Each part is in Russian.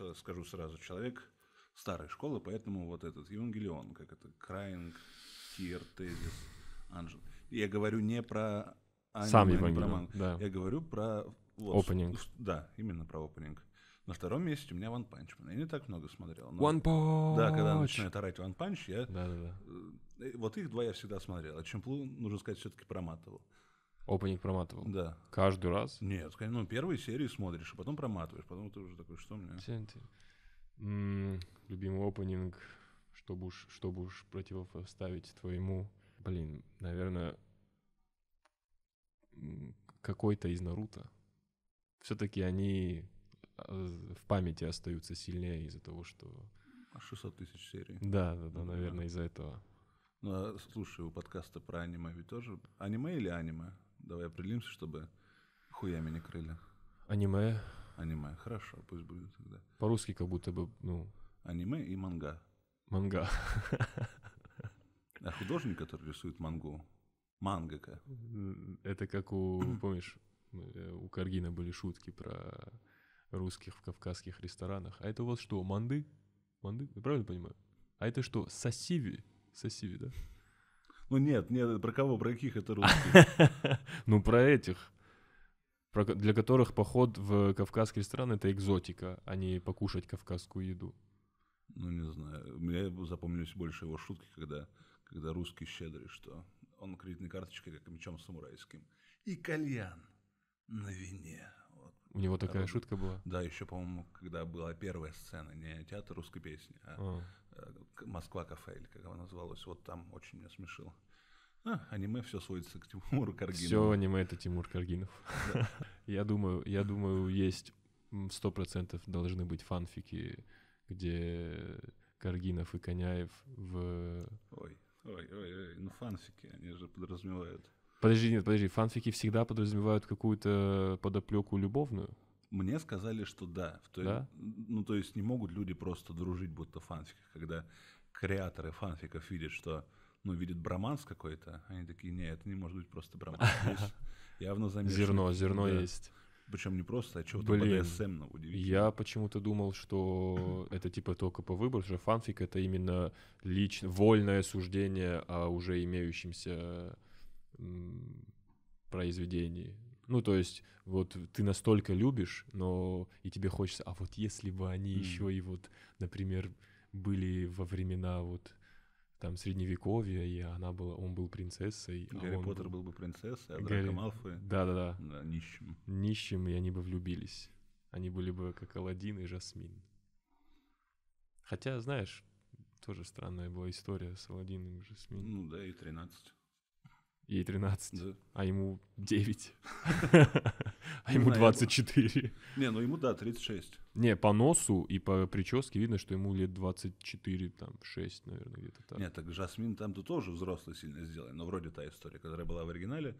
вот скажу сразу, человек старой школы, поэтому вот этот Евангелион, как это, Краинг, Тир, Тезис, Анжел. Я говорю не про аниме, Сам Евангелион, да. Я говорю про... Вот, опенинг. Да, именно про опенинг. На втором месте у меня One Punch Man. Я не так много смотрел. Но... One Punch! Да, когда начинает орать One Punch, я... Да, да, да. Э, вот их два я всегда смотрел. А Чемплу, нужно сказать, все таки проматывал. Опенинг проматывал? Да. Каждый раз? Нет, ну первые серии смотришь, а потом проматываешь, потом ты уже такой, что у меня? любимый опенинг, что будешь, что будешь противопоставить твоему, блин, наверное, какой-то из Наруто. Все-таки они э, в памяти остаются сильнее из-за того, что... 600 а тысяч серий. Да, да, да, наверное, да. из-за этого. Ну, а слушай, у подкаста про аниме ведь тоже... Аниме или аниме? Давай определимся, чтобы хуями не крыли. Аниме. Аниме, хорошо, пусть будет тогда. По-русски как будто бы, ну... Аниме и манга. Манга. А художник, который рисует мангу, мангака. Это как у, помнишь, э, у Каргина были шутки про русских в кавказских ресторанах. А это у вас что, манды? Манды? Я правильно понимаю? А это что, сосиви? Сосиви, да? Ну нет, нет, про кого, про каких это русских? Ну про этих, для которых поход в кавказские страны — это экзотика, а не покушать кавказскую еду. Ну не знаю, мне запомнились больше его шутки, когда, когда русский щедрый, что он кредитной карточкой, как мечом самурайским, и кальян на вине. Вот. У него такая а, шутка была? Да, еще, по-моему, когда была первая сцена, не театр русской песни, а, а Э, Москва кафе, или как оно называлось. Вот там очень меня смешило. А, аниме все сводится к Тимуру Каргинову. Все аниме это Тимур Каргинов. Я думаю, я думаю, есть сто процентов должны быть фанфики, где Каргинов и Коняев в... Ой, ой, ой, ой, ну фанфики, они же подразумевают. Подожди, нет, подожди, фанфики всегда подразумевают какую-то подоплеку любовную. Мне сказали, что да. То да? Ну, то есть не могут люди просто дружить, будто в когда креаторы фанфиков видят, что ну, видят броманс какой-то, они такие, нет, это не может быть просто броманс. Здесь явно замешано. Зерно, зерно да. есть. Причем не просто, а чего-то БДСМ удивительно. Я почему-то думал, что это типа только по выбору, же фанфик — это именно лично, вольное суждение о уже имеющемся произведении. Ну, то есть, вот ты настолько любишь, но и тебе хочется, а вот если бы они mm. еще и вот, например, были во времена вот там средневековья, и она была, он был принцессой. А Гарри а Поттер был... был бы принцессой, а Гарри... Малфой... Да-да-да. Да, нищим. Нищим, и они бы влюбились. Они были бы как Алладин и Жасмин. Хотя, знаешь, тоже странная была история с Алладином и Жасмин. Ну да, и 13. Ей 13, да. а ему 9, а ему 24. Ну, Не, ну ему, да, 36. Не, по носу и по прическе видно, что ему лет 24, там, 6, наверное, где-то так. Нет, так Жасмин там-то тоже взрослый сильно сделали, но вроде та история, которая была в оригинале,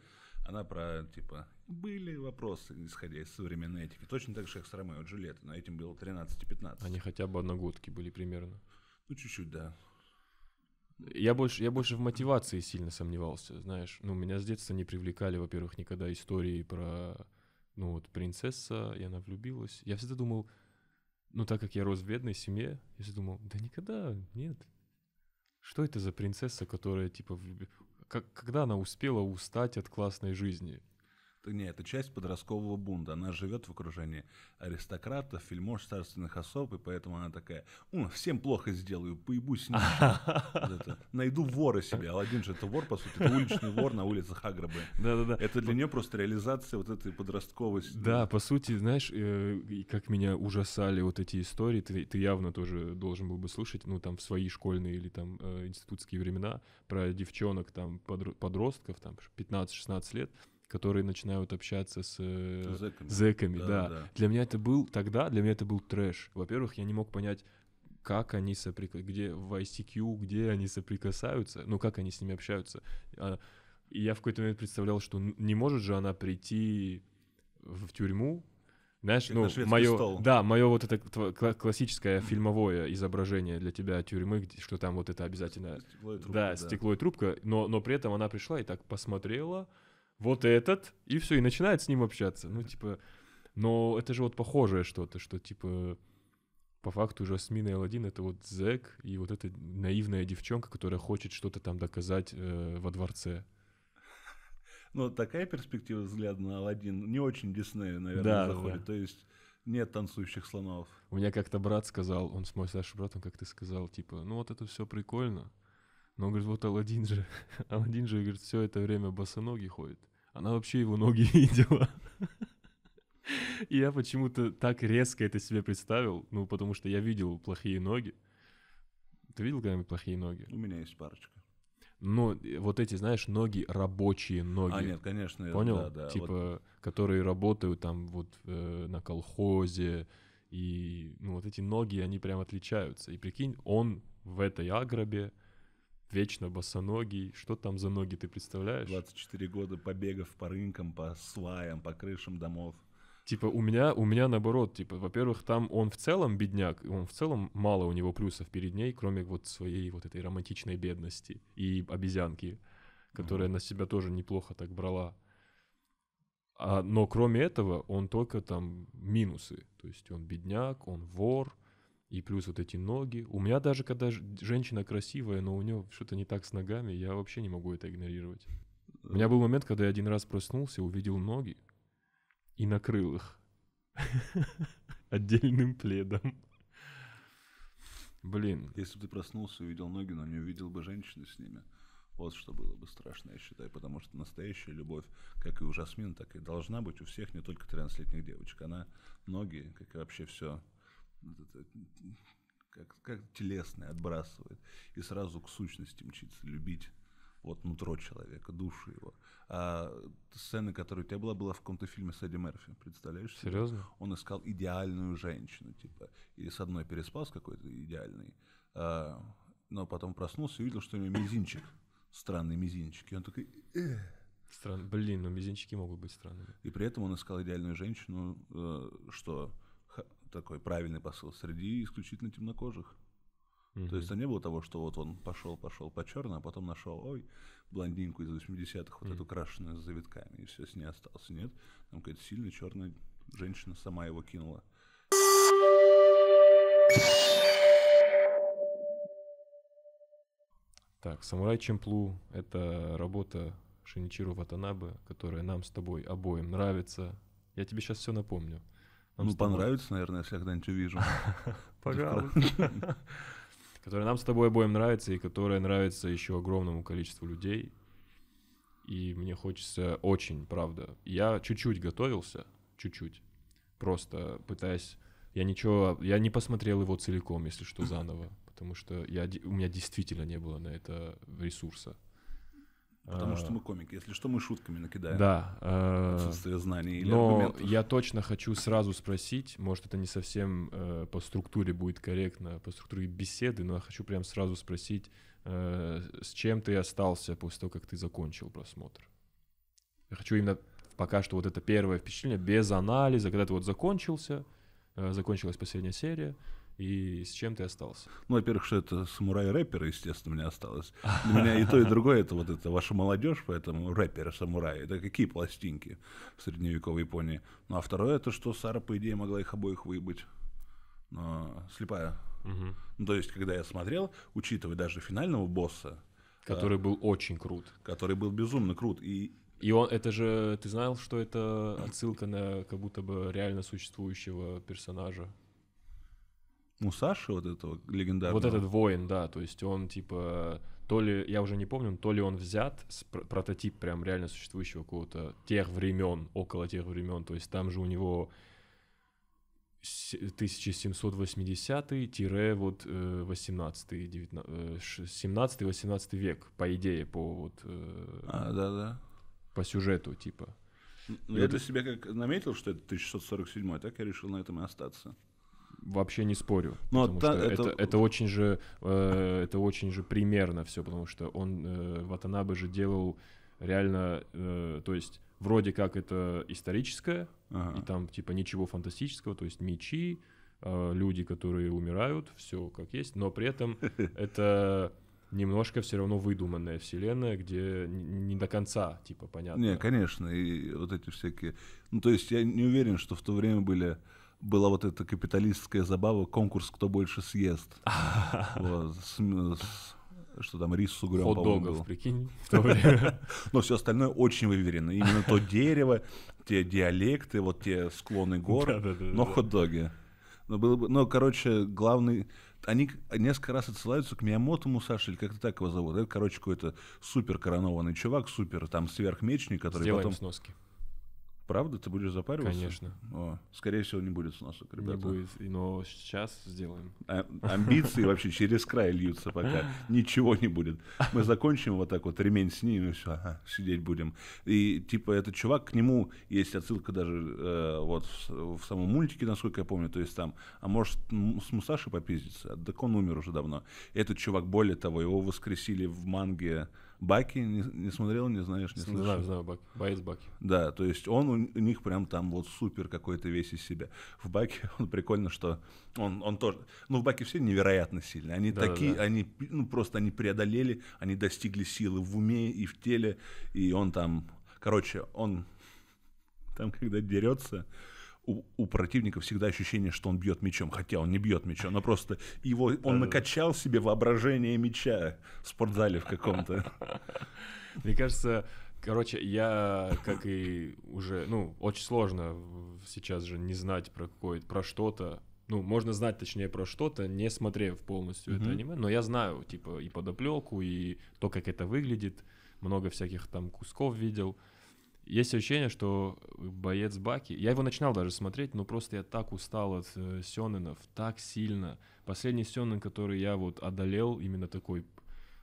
она про, типа, были вопросы, исходя из современной этики. Точно так же, как с Ромео и но этим было 13 и 15. Они хотя бы одногодки были примерно. Ну, чуть-чуть, да. Я больше, я больше в мотивации сильно сомневался, знаешь. Ну, меня с детства не привлекали, во-первых, никогда истории про, ну, вот, принцесса, и она влюбилась. Я всегда думал, ну, так как я рос в бедной семье, я всегда думал, да никогда, нет. Что это за принцесса, которая, типа, влюб... как, когда она успела устать от классной жизни? не, это часть подросткового бунда. Она живет в окружении аристократов, фильмов царственных особ, и поэтому она такая, ну, всем плохо сделаю, поебусь это, Найду вора себе. Алладин же это вор, по сути, это уличный вор на улицах Аграбы. Да-да-да. Это для нее просто реализация вот этой подростковости. Да, по сути, знаешь, э, как меня ужасали вот эти истории, ты, ты явно тоже должен был бы слушать, ну, там, в свои школьные или там э, институтские времена про девчонок, там, подростков, там, 15-16 лет, которые начинают общаться с э, зэками, зэками да, да. да. Для меня это был тогда, для меня это был трэш. Во-первых, я не мог понять, как они соприкасаются, где в ICQ, где они соприкасаются, ну как они с ними общаются. А, и я в какой-то момент представлял, что не может же она прийти в тюрьму, знаешь, как ну, мое, да, мое вот это классическое фильмовое изображение для тебя тюрьмы, где, что там вот это обязательно, стекло и трубка, да, да, стекло и трубка, но, но при этом она пришла и так посмотрела, вот этот, и все, и начинает с ним общаться. Ну, типа, но это же вот похожее что-то, что, типа, по факту уже Асмина L1 это вот зэк и вот эта наивная девчонка, которая хочет что-то там доказать э, во дворце. Ну, такая перспектива взгляда на Алладин не очень Диснею, наверное, да, заходит. Да. То есть нет танцующих слонов. У меня как-то брат сказал, он с мой старший брат, он как-то сказал, типа, ну вот это все прикольно, но он говорит, вот Алладин же. Алладин же, говорит, все это время босоноги ходит. Она вообще его ноги видела. И я почему-то так резко это себе представил, ну, потому что я видел плохие ноги. Ты видел когда-нибудь плохие ноги? У меня есть парочка. Ну вот эти, знаешь, ноги, рабочие ноги. А, нет, конечно. Понял? Да, да, типа, вот... которые работают там вот э, на колхозе. И, ну, вот эти ноги, они прям отличаются. И прикинь, он в этой агробе, вечно босоногий. Что там за ноги, ты представляешь? 24 года побегов по рынкам, по сваям, по крышам домов. Типа у меня, у меня наоборот, типа, во-первых, там он в целом бедняк, он в целом мало у него плюсов перед ней, кроме вот своей вот этой романтичной бедности и обезьянки, которая mm-hmm. на себя тоже неплохо так брала. А, но кроме этого он только там минусы, то есть он бедняк, он вор, и плюс вот эти ноги. У меня даже, когда женщина красивая, но у нее что-то не так с ногами, я вообще не могу это игнорировать. У меня был момент, когда я один раз проснулся, увидел ноги и накрыл их отдельным пледом. Блин. Если бы ты проснулся и увидел ноги, но не увидел бы женщины с ними, вот что было бы страшно, я считаю, потому что настоящая любовь, как и у Жасмин, так и должна быть у всех, не только 13-летних девочек. Она ноги, как и вообще все как, как телесное отбрасывает и сразу к сущности мчится любить вот нутро человека, душу его. А сцена, которая у тебя была, была в каком-то фильме с Эдди Мерфи, представляешь? Серьезно? Он искал идеальную женщину, типа, и с одной переспал с какой-то идеальной, а, но потом проснулся и увидел, что у него мизинчик, странный мизинчик, и он такой... «Э!» странно Блин, но ну мизинчики могут быть странными. И при этом он искал идеальную женщину, э, что такой правильный посыл среди исключительно темнокожих. Mm-hmm. То есть там не было того, что вот он пошел, пошел по черному, а потом нашел, ой, блондинку из 80-х, вот mm-hmm. эту крашеную с завитками, и все, с ней остался. Нет, там какая-то сильная черная женщина сама его кинула. Так, «Самурай Чемплу» — это работа Шиничиру Ватанабе, которая нам с тобой обоим нравится. Я тебе сейчас все напомню. Нам ну, понравится, наверное, если я когда-нибудь увижу. Пожалуйста. Которая нам с тобой обоим нравится, и которая нравится еще огромному количеству людей. И мне хочется очень, правда. Я чуть-чуть готовился, чуть-чуть. Просто пытаясь... Я ничего... Я не посмотрел его целиком, если что, заново. Потому что я, у меня действительно не было на это ресурса. Потому что э, мы комики. Если что, мы шутками накидаем. Да. Э, отсутствие знаний или Но я точно хочу сразу спросить, может, это не совсем э, по структуре будет корректно, по структуре беседы, но я хочу прям сразу спросить, с чем ты остался после того, как ты закончил просмотр? Я хочу именно пока что вот это первое впечатление без анализа, когда ты вот закончился, закончилась последняя серия, и с чем ты остался? Ну, во-первых, что это самурай-рэперы, естественно, мне осталось. для меня и то, и другое, это вот это ваша молодежь, поэтому рэперы, самураи, это какие пластинки в средневековой Японии. Ну, а второе, это что Сара, по идее, могла их обоих выбыть. Но слепая. Угу. Ну, то есть, когда я смотрел, учитывая даже финального босса, а, который а, был очень крут. Который был безумно крут. И и он, это же, ты знал, что это отсылка на как будто бы реально существующего персонажа? У Саши вот этого легендарного. Вот этот воин, да, то есть он типа то ли, я уже не помню, то ли он взят с пр- прототип прям реально существующего какого-то тех времен, около тех времен, то есть там же у него 1780 вот 18 19 17 18 й век по идее по вот э, а, да, да. по сюжету типа ну, я это... для себя как наметил что это 1647 так я решил на этом и остаться вообще не спорю. Но ну, потому та, что это... Это, это очень же э, это очень же примерно все, потому что он э, Ватанабе же делал реально, э, то есть вроде как это историческое ага. и там типа ничего фантастического, то есть мечи, э, люди, которые умирают, все как есть, но при этом это немножко все равно выдуманная вселенная, где не до конца, типа, понятно. Не, конечно, и вот эти всякие... Ну, то есть я не уверен, что в то время были была вот эта капиталистская забава, конкурс «Кто больше съест». что там, рис с угрем, Хот-догов, прикинь, Но все остальное очень выверено. Именно то дерево, те диалекты, вот те склоны гор, но хот-доги. Но было бы, ну, короче, главный... Они несколько раз отсылаются к Миямото Саше, или как-то так его зовут. Это, короче, какой-то супер коронованный чувак, супер там сверхмечник, который Сделаем потом... сноски. Правда, ты будешь запариваться? Конечно. О, скорее всего, не будет сносок, ребята. Не будет, но сейчас сделаем. А, амбиции вообще через край льются пока. Ничего не будет. Мы закончим вот так вот, ремень снимем, и все, ага, сидеть будем. И типа этот чувак, к нему есть отсылка даже э, вот в, в самом мультике, насколько я помню, то есть там, а может с Мусаши попиздиться? Так он умер уже давно. Этот чувак, более того, его воскресили в манге Баки не, не смотрел, не знаешь, не слышал. Знаю, знаю, Баки. Боец Баки. Да, то есть он у них прям там вот супер какой-то весь из себя. В Баке он прикольно, что он, он тоже... Ну, в Баке все невероятно сильные. Они да, такие, да. они, ну, просто они преодолели, они достигли силы в уме и в теле, и он там... Короче, он там, когда дерется, у, противника всегда ощущение, что он бьет мечом, хотя он не бьет мечом, но просто его он накачал себе воображение меча в спортзале в каком-то. Мне кажется, короче, я как и уже, ну, очень сложно сейчас же не знать про какое про что-то. Ну, можно знать, точнее, про что-то, не смотрев полностью mm-hmm. это аниме, но я знаю, типа, и подоплеку, и то, как это выглядит, много всяких там кусков видел есть ощущение, что боец Баки, я его начинал даже смотреть, но просто я так устал от э, Сёненов, так сильно. Последний Сёнен, который я вот одолел, именно такой,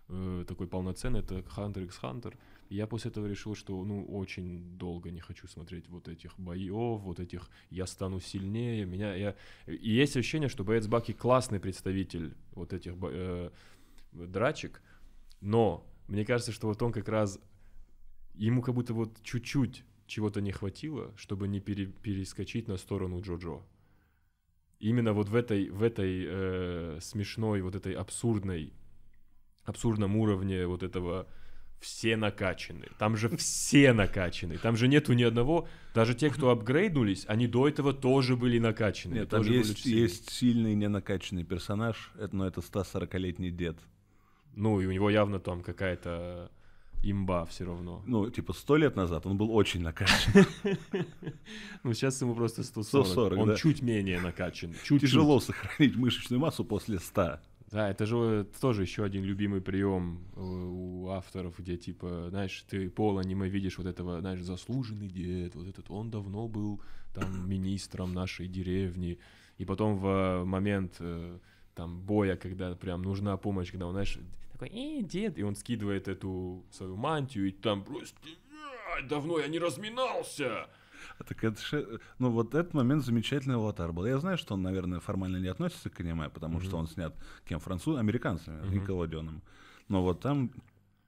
э, такой полноценный, это Хантер x Хантер. я после этого решил, что ну очень долго не хочу смотреть вот этих боев, вот этих я стану сильнее, меня я. И есть ощущение, что боец Баки классный представитель вот этих э, драчек, но мне кажется, что вот он как раз ему как будто вот чуть-чуть чего-то не хватило, чтобы не пере, перескочить на сторону Джоджо. Именно вот в этой, в этой э, смешной, вот этой абсурдной, абсурдном уровне вот этого все накачаны. Там же все накачаны. Там же нету ни одного. Даже те, кто апгрейднулись, они до этого тоже были накачаны. Нет, тоже там есть, были есть сильный ненакачанный персонаж, но это 140-летний дед. Ну, и у него явно там какая-то имба все равно. Ну, типа, сто лет назад он был очень накачан. Ну, сейчас ему просто 140. Он чуть менее накачан. Тяжело сохранить мышечную массу после 100. Да, это же тоже еще один любимый прием э, у авторов, где типа, знаешь, ты пол аниме видишь вот этого, знаешь, заслуженный дед, вот этот, он давно был там министром нашей деревни, и потом в момент э, там боя, когда прям нужна помощь, когда он, знаешь, такой, и «Э, дед, и он скидывает эту свою мантию, и там просто, давно я не разминался. А так это же, ну вот этот момент замечательный аватар был. Я знаю, что он, наверное, формально не относится к аниме, потому mm-hmm. что он снят кем француз, американцами, mm-hmm. Николодионом. Но вот там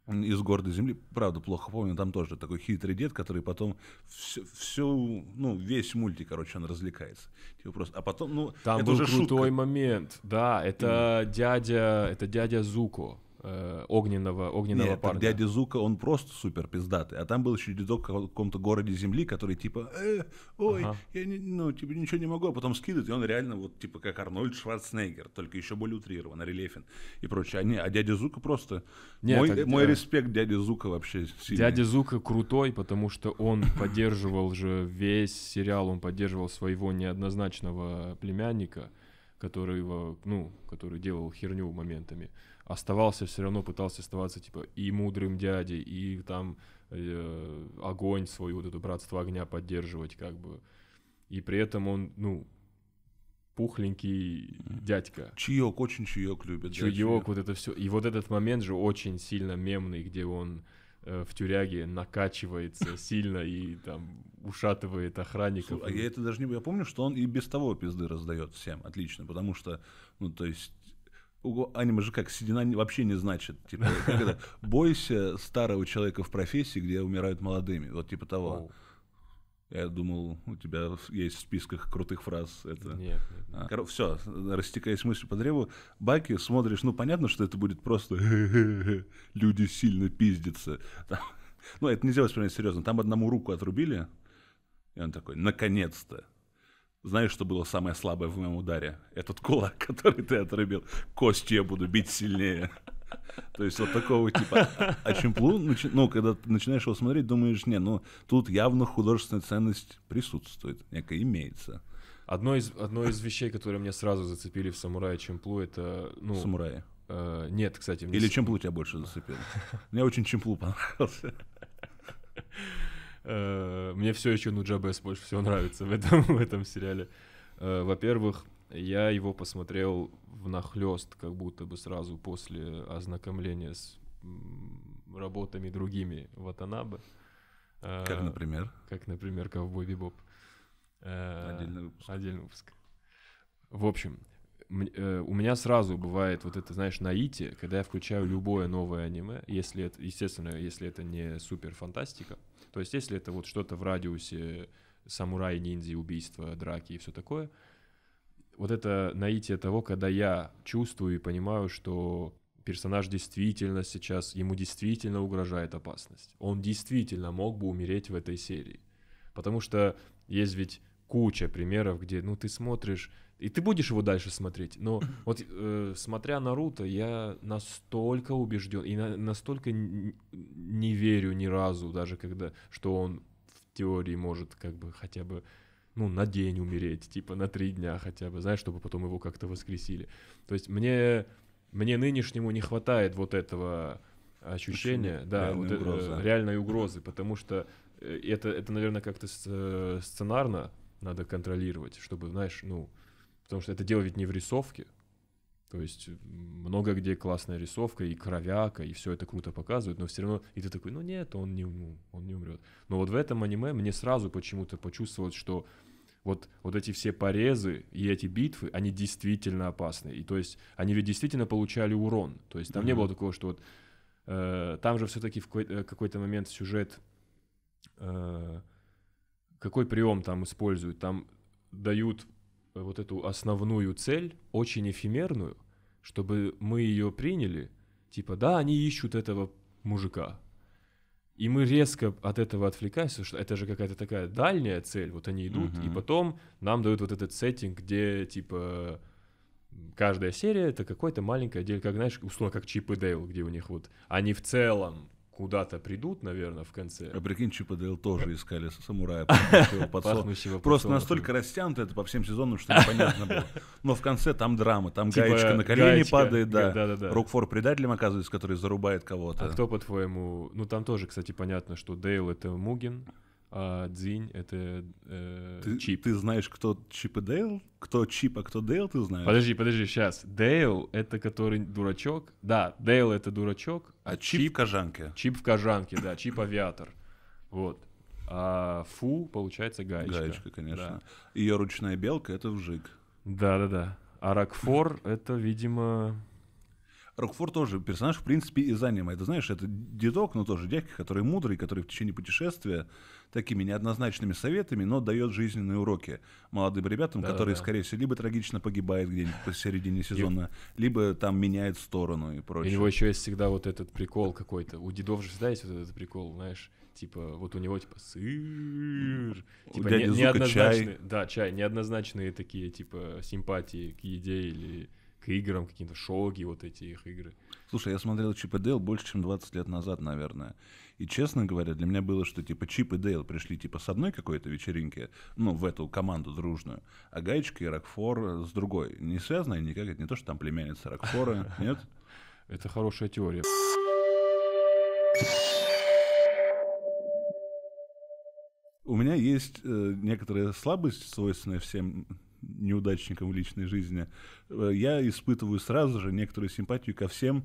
из города земли, правда, плохо помню, там тоже такой хитрый дед, который потом все, всю, ну, весь мультик, короче, он развлекается. Типа просто, а потом, ну, там это был уже крутой шутка. момент, да, это mm. дядя, это дядя Зуко, Э, огненного, огненного Нет, парня. дядя Зука, он просто супер пиздатый. А там был еще дедок в каком-то городе земли, который типа, э, ой, ага. я не, ну, типа, ничего не могу, а потом скидывает, и он реально вот типа как Арнольд Шварценеггер, только еще более утрирован, рельефен и прочее. А, не, а дядя Зука просто... Нет, мой, это, а мой респект дяде Зука вообще сильный. Дядя Зука крутой, потому что он поддерживал же весь сериал, он поддерживал своего неоднозначного племянника, который, ну, который делал херню моментами оставался все равно, пытался оставаться, типа, и мудрым дядей, и там э, огонь свой вот это братство огня поддерживать, как бы. И при этом он, ну, пухленький дядька. Чаек, очень чаек любит. Чаек, вот это все. И вот этот момент же очень сильно мемный, где он э, в тюряге накачивается сильно и там ушатывает охранников. а я это даже не... Я помню, что он и без того пизды раздает всем. Отлично, потому что, ну, то есть аниме же как, седина вообще не значит. Типа, как это? Бойся старого человека в профессии, где умирают молодыми. Вот типа того. Oh. Я думал, у тебя есть в списках крутых фраз. Это... Нет, нет, нет. А, Кор... Все, растекаясь мыслью по древу, Баки смотришь, ну понятно, что это будет просто люди сильно пиздятся. Там... Ну, это нельзя воспринимать серьезно. Там одному руку отрубили, и он такой, наконец-то. Знаешь, что было самое слабое в моем ударе? Этот кулак, который ты отрубил. кости я буду бить сильнее. То есть вот такого типа. А Чемплу, ну, когда ты начинаешь его смотреть, думаешь, не, ну, тут явно художественная ценность присутствует, некая имеется. Одно из, одно из вещей, которые меня сразу зацепили в «Самурае Чемплу», это... Ну, «Самурае». Э, нет, кстати. Мне... Или «Чемплу» тебя больше зацепил? Мне очень «Чемплу» понравился. Э, мне все еще Нуджабес больше всего нравится в этом, в этом сериале. Э, во-первых, я его посмотрел в нахлест, как будто бы сразу после ознакомления с работами другими Ватанабе. Э, как, например? Как, например, Ковбой Бибоп. Отдельный выпуск. Отдельный выпуск. В общем, у меня сразу бывает вот это, знаешь, наитие, когда я включаю любое новое аниме, если это, естественно, если это не супер фантастика, то есть если это вот что-то в радиусе самурай, ниндзя, убийства, драки и все такое, вот это наитие того, когда я чувствую и понимаю, что персонаж действительно сейчас, ему действительно угрожает опасность. Он действительно мог бы умереть в этой серии. Потому что есть ведь куча примеров, где, ну, ты смотришь и ты будешь его дальше смотреть. Но вот э, смотря Наруто, я настолько убежден и на, настолько не, не верю ни разу, даже когда, что он в теории может как бы хотя бы ну, на день умереть, типа на три дня хотя бы, знаешь, чтобы потом его как-то воскресили. То есть мне, мне нынешнему не хватает вот этого ощущения, Очень да, вот, Э, реальной угрозы, потому что э, это, это наверное, как-то э, сценарно надо контролировать, чтобы, знаешь, ну, Потому что это дело ведь не в рисовке. То есть много где классная рисовка и кровяка, и все это круто показывают, но все равно и ты такой, ну нет, он не, он не умрет. Но вот в этом аниме мне сразу почему-то почувствовалось, что вот, вот эти все порезы и эти битвы, они действительно опасны. И то есть они ведь действительно получали урон. То есть там mm-hmm. не было такого, что вот э, там же все-таки в э, какой-то, момент сюжет, э, какой прием там используют, там дают вот эту основную цель, очень эфемерную, чтобы мы ее приняли, типа, да, они ищут этого мужика. И мы резко от этого отвлекаемся, что это же какая-то такая дальняя цель, вот они идут, угу. и потом нам дают вот этот сеттинг, где, типа, каждая серия это какой-то маленькая дель, как, знаешь, условно, как Чип и Дейл, где у них вот, они в целом куда-то придут, наверное, в конце. А прикинь, Чипа Дейл тоже искали самурая, пахнущего подсола. Просто настолько растянуто это по всем сезонам, что непонятно было. Но в конце там драма, там типа гаечка на колени падает, да. да. Рокфор предателем оказывается, который зарубает кого-то. А кто, по-твоему... Ну, там тоже, кстати, понятно, что Дейл — это Мугин, а Дзинь — это э, ты, Чип. Ты знаешь, кто Чип и Дейл? Кто Чип, а кто Дейл, ты знаешь? Подожди, подожди, сейчас. Дейл — это который дурачок. Да, Дейл — это дурачок. А, а Чип, Чип в кожанке. Чип в кожанке, да, Чип авиатор. Вот. А фу, получается, гаечка. Гаечка, конечно. Да. Ее ручная белка — это вжик. Да-да-да. А Рокфор — это, видимо, Рокфор тоже персонаж, в принципе, из аниме. Это, знаешь, это дедок, но тоже дядька, который мудрый, который в течение путешествия такими неоднозначными советами, но дает жизненные уроки молодым ребятам, да, которые, да. скорее всего, либо трагично погибают где-нибудь посередине сезона, либо там меняет сторону и прочее. у него еще есть всегда вот этот прикол какой-то. У дедов же всегда есть вот этот прикол, знаешь, типа вот у него типа сыр, у типа не, неоднозначные, чай. да, чай, неоднозначные такие типа симпатии к еде или к играм, какие-то шоги, вот эти их игры. Слушай, я смотрел Чип и Дейл больше, чем 20 лет назад, наверное. И, честно говоря, для меня было, что, типа, Чип и Дейл пришли, типа, с одной какой-то вечеринки, ну, в эту команду дружную, а Гаечка и Рокфор э, с другой. Не связаны никак, это не то, что там племянница Рокфора, нет? Это хорошая теория. У меня есть э, некоторая слабость, свойственная всем неудачником в личной жизни, э, я испытываю сразу же некоторую симпатию ко всем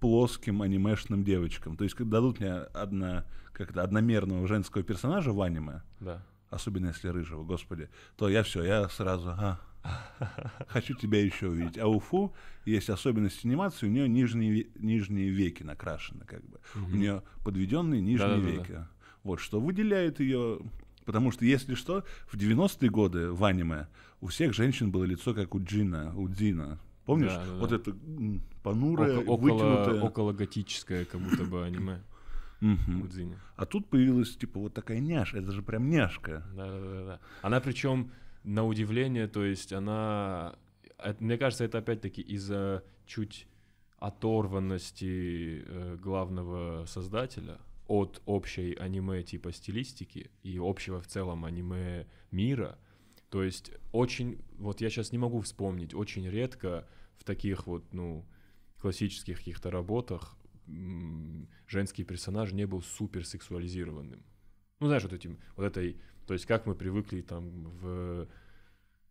плоским анимешным девочкам. То есть, когда дадут мне одно, как-то одномерного женского персонажа в аниме, да. особенно если рыжего, господи, то я все, я сразу, а, хочу тебя еще увидеть. А у Фу есть особенность анимации, у нее нижние, нижние веки накрашены, как бы. Угу. У нее подведенные нижние да -да -да веки. Вот, что выделяет ее Потому что, если что, в 90-е годы в аниме у всех женщин было лицо, как у Джина, у Дина. Помнишь? Да, да, вот да. это понурое, Око- вытянутое. Около готическое, как будто бы аниме. А тут появилась, типа, вот такая няшка. Это же прям няшка. Да-да-да. Она причем на удивление, то есть она... Э, мне кажется, это опять-таки из-за чуть оторванности э, главного создателя — от общей аниме типа стилистики и общего в целом аниме мира. То есть очень, вот я сейчас не могу вспомнить, очень редко в таких вот, ну, классических каких-то работах женский персонаж не был супер сексуализированным, Ну, знаешь, вот этим, вот этой, то есть как мы привыкли там в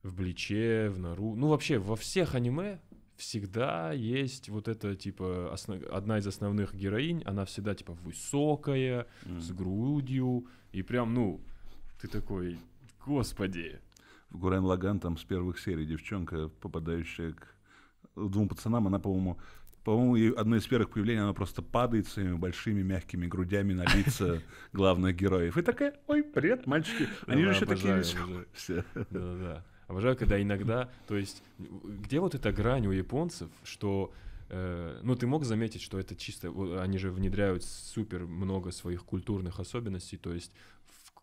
в Бличе, в Нару, ну вообще во всех аниме всегда есть вот эта, типа, основ... одна из основных героинь, она всегда, типа, высокая, mm. с грудью, и прям, ну, ты такой, господи. В Гурен Лаган там с первых серий девчонка, попадающая к двум пацанам, она, по-моему, по-моему, одно из первых появлений, она просто падает своими большими мягкими грудями на лица главных героев. И такая, ой, привет, мальчики. Они же еще такие веселые. Да-да. Обожаю, когда иногда, то есть, где вот эта грань у японцев, что э, ну, ты мог заметить, что это чисто, они же внедряют супер много своих культурных особенностей, то есть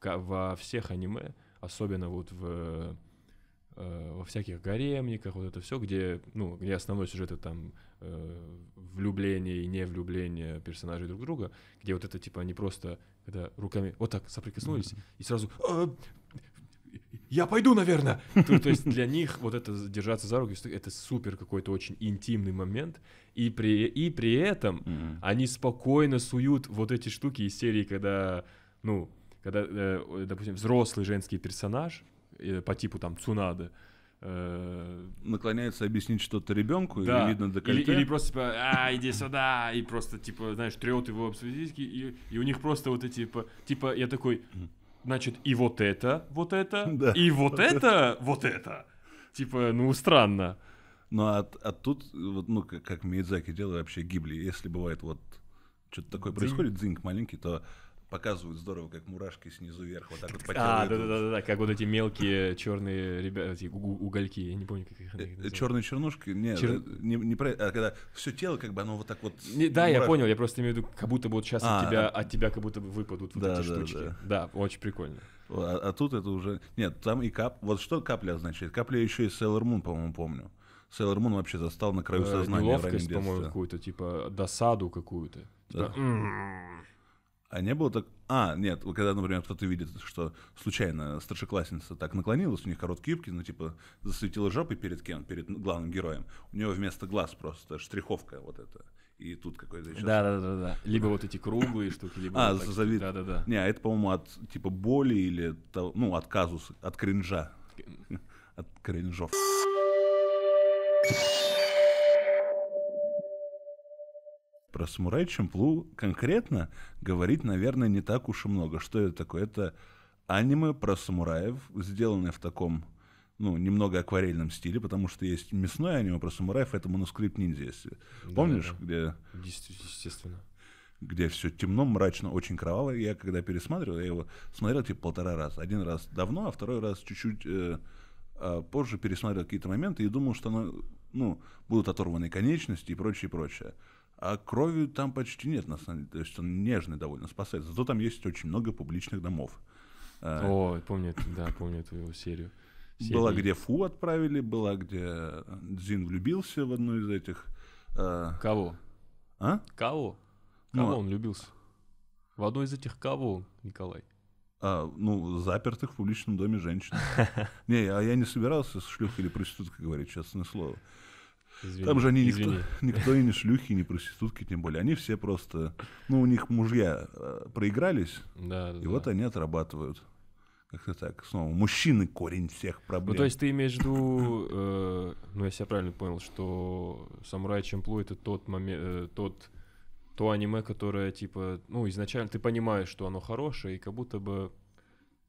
в, во всех аниме, особенно вот в э, во всяких гаремниках, вот это все, где, ну, где основной сюжет это там э, влюбление и невлюбление персонажей друг друга, где вот это типа они просто когда руками вот так соприкоснулись mm-hmm. и сразу а, я пойду, наверное. То, то есть для них вот это держаться за руки, это супер какой-то очень интимный момент. И при, и при этом mm-hmm. они спокойно суют вот эти штуки из серии, когда, ну, когда, э, допустим, взрослый женский персонаж э, по типу там Цунада, э, наклоняется объяснить что-то ребенку, да. или видно декольте. Или, или просто типа, а, иди сюда, и просто, типа, знаешь, трет его обсудить, и, и у них просто вот эти, типа, типа, я такой, значит, и вот это, вот это, да. и вот это, вот это. Типа, ну, странно. Ну, а, а тут, вот, ну, как, как Миядзаки делает вообще гибли, если бывает вот что-то такое дзинь. происходит, дзинг маленький, то показывают здорово, как мурашки снизу вверх вот так вот А, да-да-да, как вот эти мелкие черные ребята, эти угу, угольки, я не помню, как их э, Черные чернушки? Нет, Чер... Э, не, не про... а когда все тело как бы оно вот так вот... Не, да, мураш... я понял, я просто имею в виду, как будто вот сейчас а, от, тебя, э, от тебя как будто выпадут вот да, эти да, штучки. Да. да, очень прикольно. А, а тут это уже... Нет, там и кап... Вот что капля означает? Капля еще и Sailor Moon, по-моему, помню. Sailor Moon вообще застал на краю сознания. Неловкость, по-моему, какую-то, типа досаду какую-то. Типа, да. Типа, а не было так... А, нет, когда, например, кто-то видит, что случайно старшеклассница так наклонилась, у них короткие юбки, ну, типа, засветила жопой перед кем? Перед главным героем. У него вместо глаз просто штриховка вот эта. И тут какой-то еще... Да-да-да. Либо вот эти круглые штуки, либо... А, вот завид... Да-да-да. Не, а это, по-моему, от, типа, боли или, ну, от казуса, от кринжа. От кринжов. Про самурай Чамплу конкретно говорить, наверное, не так уж и много. Что это такое? Это аниме про самураев, сделанное в таком, ну, немного акварельном стиле, потому что есть мясное аниме про самураев, это манускрипт ниндзя. Если... Да, Помнишь, да. где... Естественно. Где все темно, мрачно, очень кроваво. Я когда пересматривал, я его смотрел типа полтора раза. Один раз давно, а второй раз чуть-чуть э, э, позже пересмотрел какие-то моменты и думал, что оно, ну, будут оторваны конечности и прочее, прочее. А крови там почти нет, на самом деле. То есть он нежный довольно спасает. Зато там есть очень много публичных домов. Э, О, помню, это, да, помню эту его серию. серию. Была, где Фу отправили, была, где Дзин влюбился в одну из этих. Э, кого? А? Кого? Ну, кого ну, он любился? В одной из этих кого, Николай? А, ну, запертых в публичном доме женщин. Не, а я не собирался с шлюхой или проституткой говорить, честное слово. Извини, Там же они никто, никто и не шлюхи, не проститутки, тем более. Они все просто, ну, у них мужья э, проигрались, да, и да. вот они отрабатывают. Как-то так. Снова мужчины корень всех проблем. Ну, то есть ты имеешь в виду, э, ну, я себя правильно понял, что самурай Чемплу это тот момент, э, тот то аниме, которое, типа, ну, изначально ты понимаешь, что оно хорошее, и как будто бы...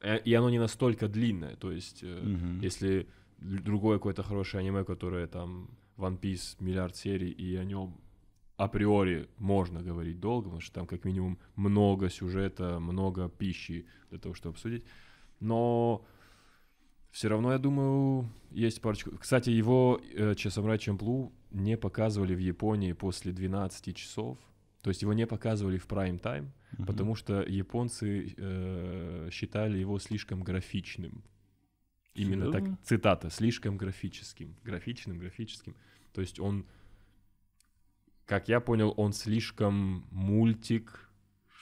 Э, и оно не настолько длинное, то есть, э, угу. если другое какое-то хорошее аниме, которое там One Piece миллиард серий, и о нем априори можно говорить долго, потому что там как минимум много сюжета, много пищи для того, чтобы обсудить. Но все равно, я думаю, есть парочку. Кстати, его э, Чесамрай Чемплу не показывали в Японии после 12 часов. То есть его не показывали в прайм-тайм, mm-hmm. потому что японцы э, считали его слишком графичным. Именно так, цитата, слишком графическим, графичным, графическим. То есть он, как я понял, он слишком мультик,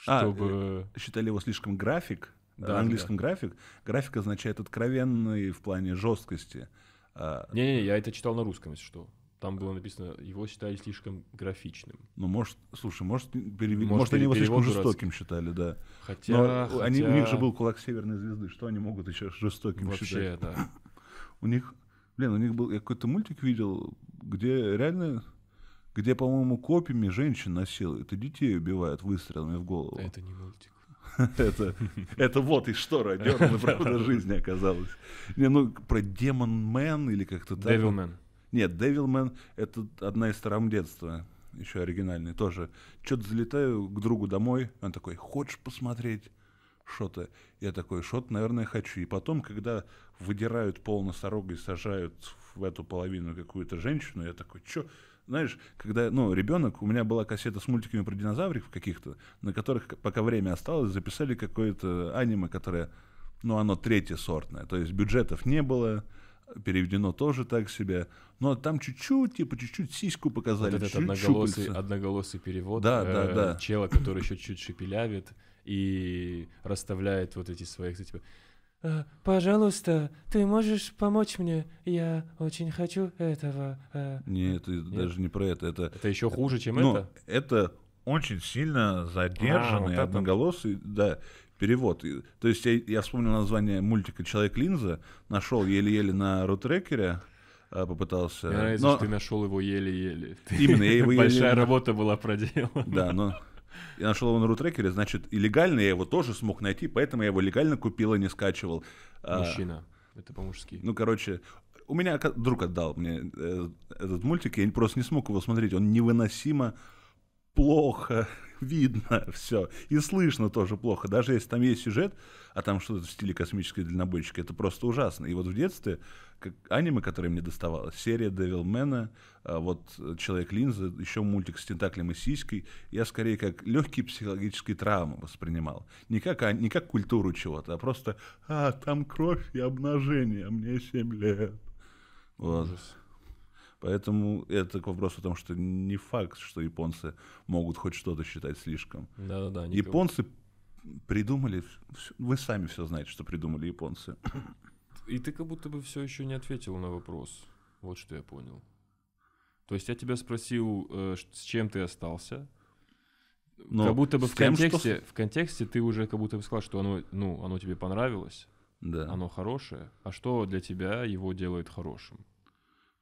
а, чтобы... А, считали его слишком график? Э, да, английском да. график. График означает откровенный в плане жесткости. А, Не-не-не, я это читал на русском, если что. Там было написано, его считали слишком графичным. Ну, может, слушай, может, перев... может, может они его слишком жестоким считали, да. Хотя, Но хотя... Они, у них же был кулак Северной Звезды, что они могут еще жестоким Вообще, считать? Вообще, да. У них, блин, у них был, я какой-то мультик видел, где реально, где, по-моему, копьями женщин насилуют и детей убивают выстрелами в голову. Это не мультик. Это, это вот и штора дернула, правда, жизни оказалось. Не, ну, про Демон Мэн или как-то так. Девилмен. Нет, Девилмен — это одна из сторон детства, еще оригинальный тоже. Что-то залетаю к другу домой, он такой, хочешь посмотреть? шота. Я такой, шот, наверное, хочу. И потом, когда выдирают пол носорога и сажают в эту половину какую-то женщину, я такой, чё? Знаешь, когда, ну, ребенок, у меня была кассета с мультиками про динозавриков каких-то, на которых, пока время осталось, записали какое-то аниме, которое, ну, оно третье сортное. То есть бюджетов не было, переведено тоже так себе. Но там чуть-чуть, типа чуть-чуть сиську показали. Вот этот чуть одноголосый, одноголосый перевод. Да, э, да, да. Чела, который еще чуть-чуть шепелявит и расставляет вот эти своих, типа, «Э, пожалуйста, ты можешь помочь мне? Я очень хочу этого. Э». Нет, это Нет. даже не про это. Это, это еще хуже, чем ну, это. Это очень сильно а, задержанный, а, вот одноголосый, да, перевод. И, то есть я, я вспомнил название мультика «Человек-линза», нашел еле-еле на рутрекере, э, попытался... Мне нравится, но... что ты нашел его еле-еле. Именно, я его еле... Большая работа была проделана. Да, но я нашел его на рутрекере, значит, и легально я его тоже смог найти, поэтому я его легально купил и не скачивал. А, Мужчина. Это по-мужски. Ну, короче, у меня друг отдал мне э, этот мультик, я просто не смог его смотреть, он невыносимо плохо видно все. И слышно тоже плохо. Даже если там есть сюжет, а там что-то в стиле космической дальнобойщика, это просто ужасно. И вот в детстве как аниме, которое мне доставалось, серия Девилмена, вот э, Человек-линза, еще мультик с тентаклем и сиськой, я скорее как легкие психологические травмы воспринимал. Не как, а, не как культуру чего-то, а просто «А, там кровь и обнажение, мне 7 лет». Вот. Ужас. Поэтому это к вопросу о том, что не факт, что японцы могут хоть что-то считать слишком. Да-да-да. Японцы придумали, вы сами все знаете, что придумали японцы. И ты как будто бы все еще не ответил на вопрос. Вот что я понял. То есть я тебя спросил, э, с чем ты остался, но как будто бы в тем, контексте, что... в контексте ты уже как будто бы сказал, что оно, ну, оно тебе понравилось, да. оно хорошее. А что для тебя его делает хорошим?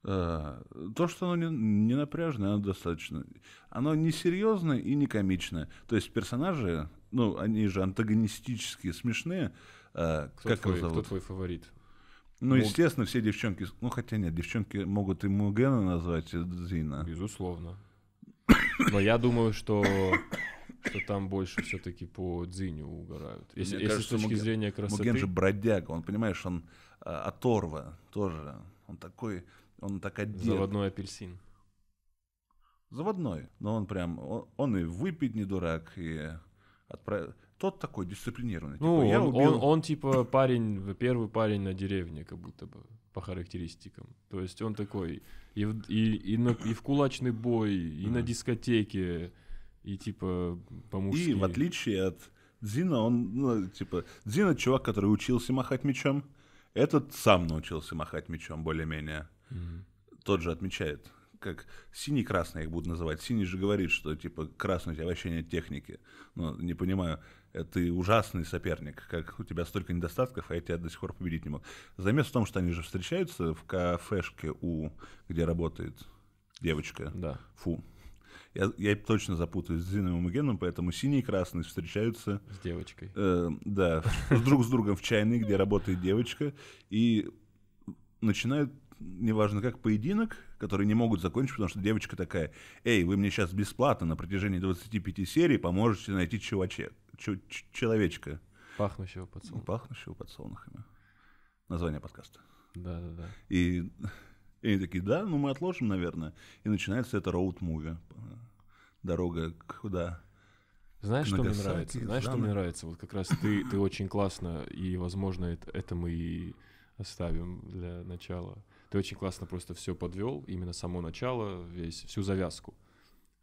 Э, то, что оно не, не напряжное, оно достаточно. Оно не серьезное и не комичное. То есть персонажи, ну, они же антагонистические, смешные. Э, кто, как твой, кто твой фаворит? Ну, Мог... естественно, все девчонки... Ну, хотя нет, девчонки могут и Мугена назвать, и э, Дзина. Безусловно. Но я думаю, что что там больше все-таки по Дзиню угорают. Если, Мне если кажется, с точки Муген, зрения красоты... Муген же бродяга, он, понимаешь, он а, оторва тоже. Он такой он так одет. Заводной апельсин. Заводной. Но он прям, он, он и выпить не дурак, и отправил... Тот такой дисциплинированный. Типа, ну, типа, он, убил... он, он типа парень, первый парень на деревне, как будто бы, по характеристикам. То есть он такой и в, и, и, на, и в кулачный бой, и на дискотеке, и типа по-мужски. И в отличие от Дзина, он, ну, типа, Дзина чувак, который учился махать мечом, этот сам научился махать мечом более-менее. Тот же отмечает, как синий красный я их буду называть. Синий же говорит, что типа красный у тебя вообще нет техники. Но не понимаю, э, ты ужасный соперник, как у тебя столько недостатков, а я тебя до сих пор победить не мог. Замес в том, что они же встречаются в кафешке у, где работает девочка. Да. Фу. Я, я точно запутаюсь с Зином и Геном, поэтому синий и красный встречаются... С девочкой. Э, да, друг с другом в чайной, где работает девочка, и начинают неважно как, поединок, который не могут закончить, потому что девочка такая, эй, вы мне сейчас бесплатно на протяжении 25 серий поможете найти чуваче, ч- человечка. Пахнущего подсолнухами. Ну, пахнущего подсолнухами. Название подкаста. Да, да, да. И, и они такие, да, ну мы отложим, наверное. И начинается это роуд-муви. Дорога куда? Знаешь, что мне нравится? Знаешь, что мне нравится? Вот как раз ты, ты очень классно, и, возможно, это, это мы и оставим для начала ты очень классно просто все подвел, именно само начало, весь, всю завязку.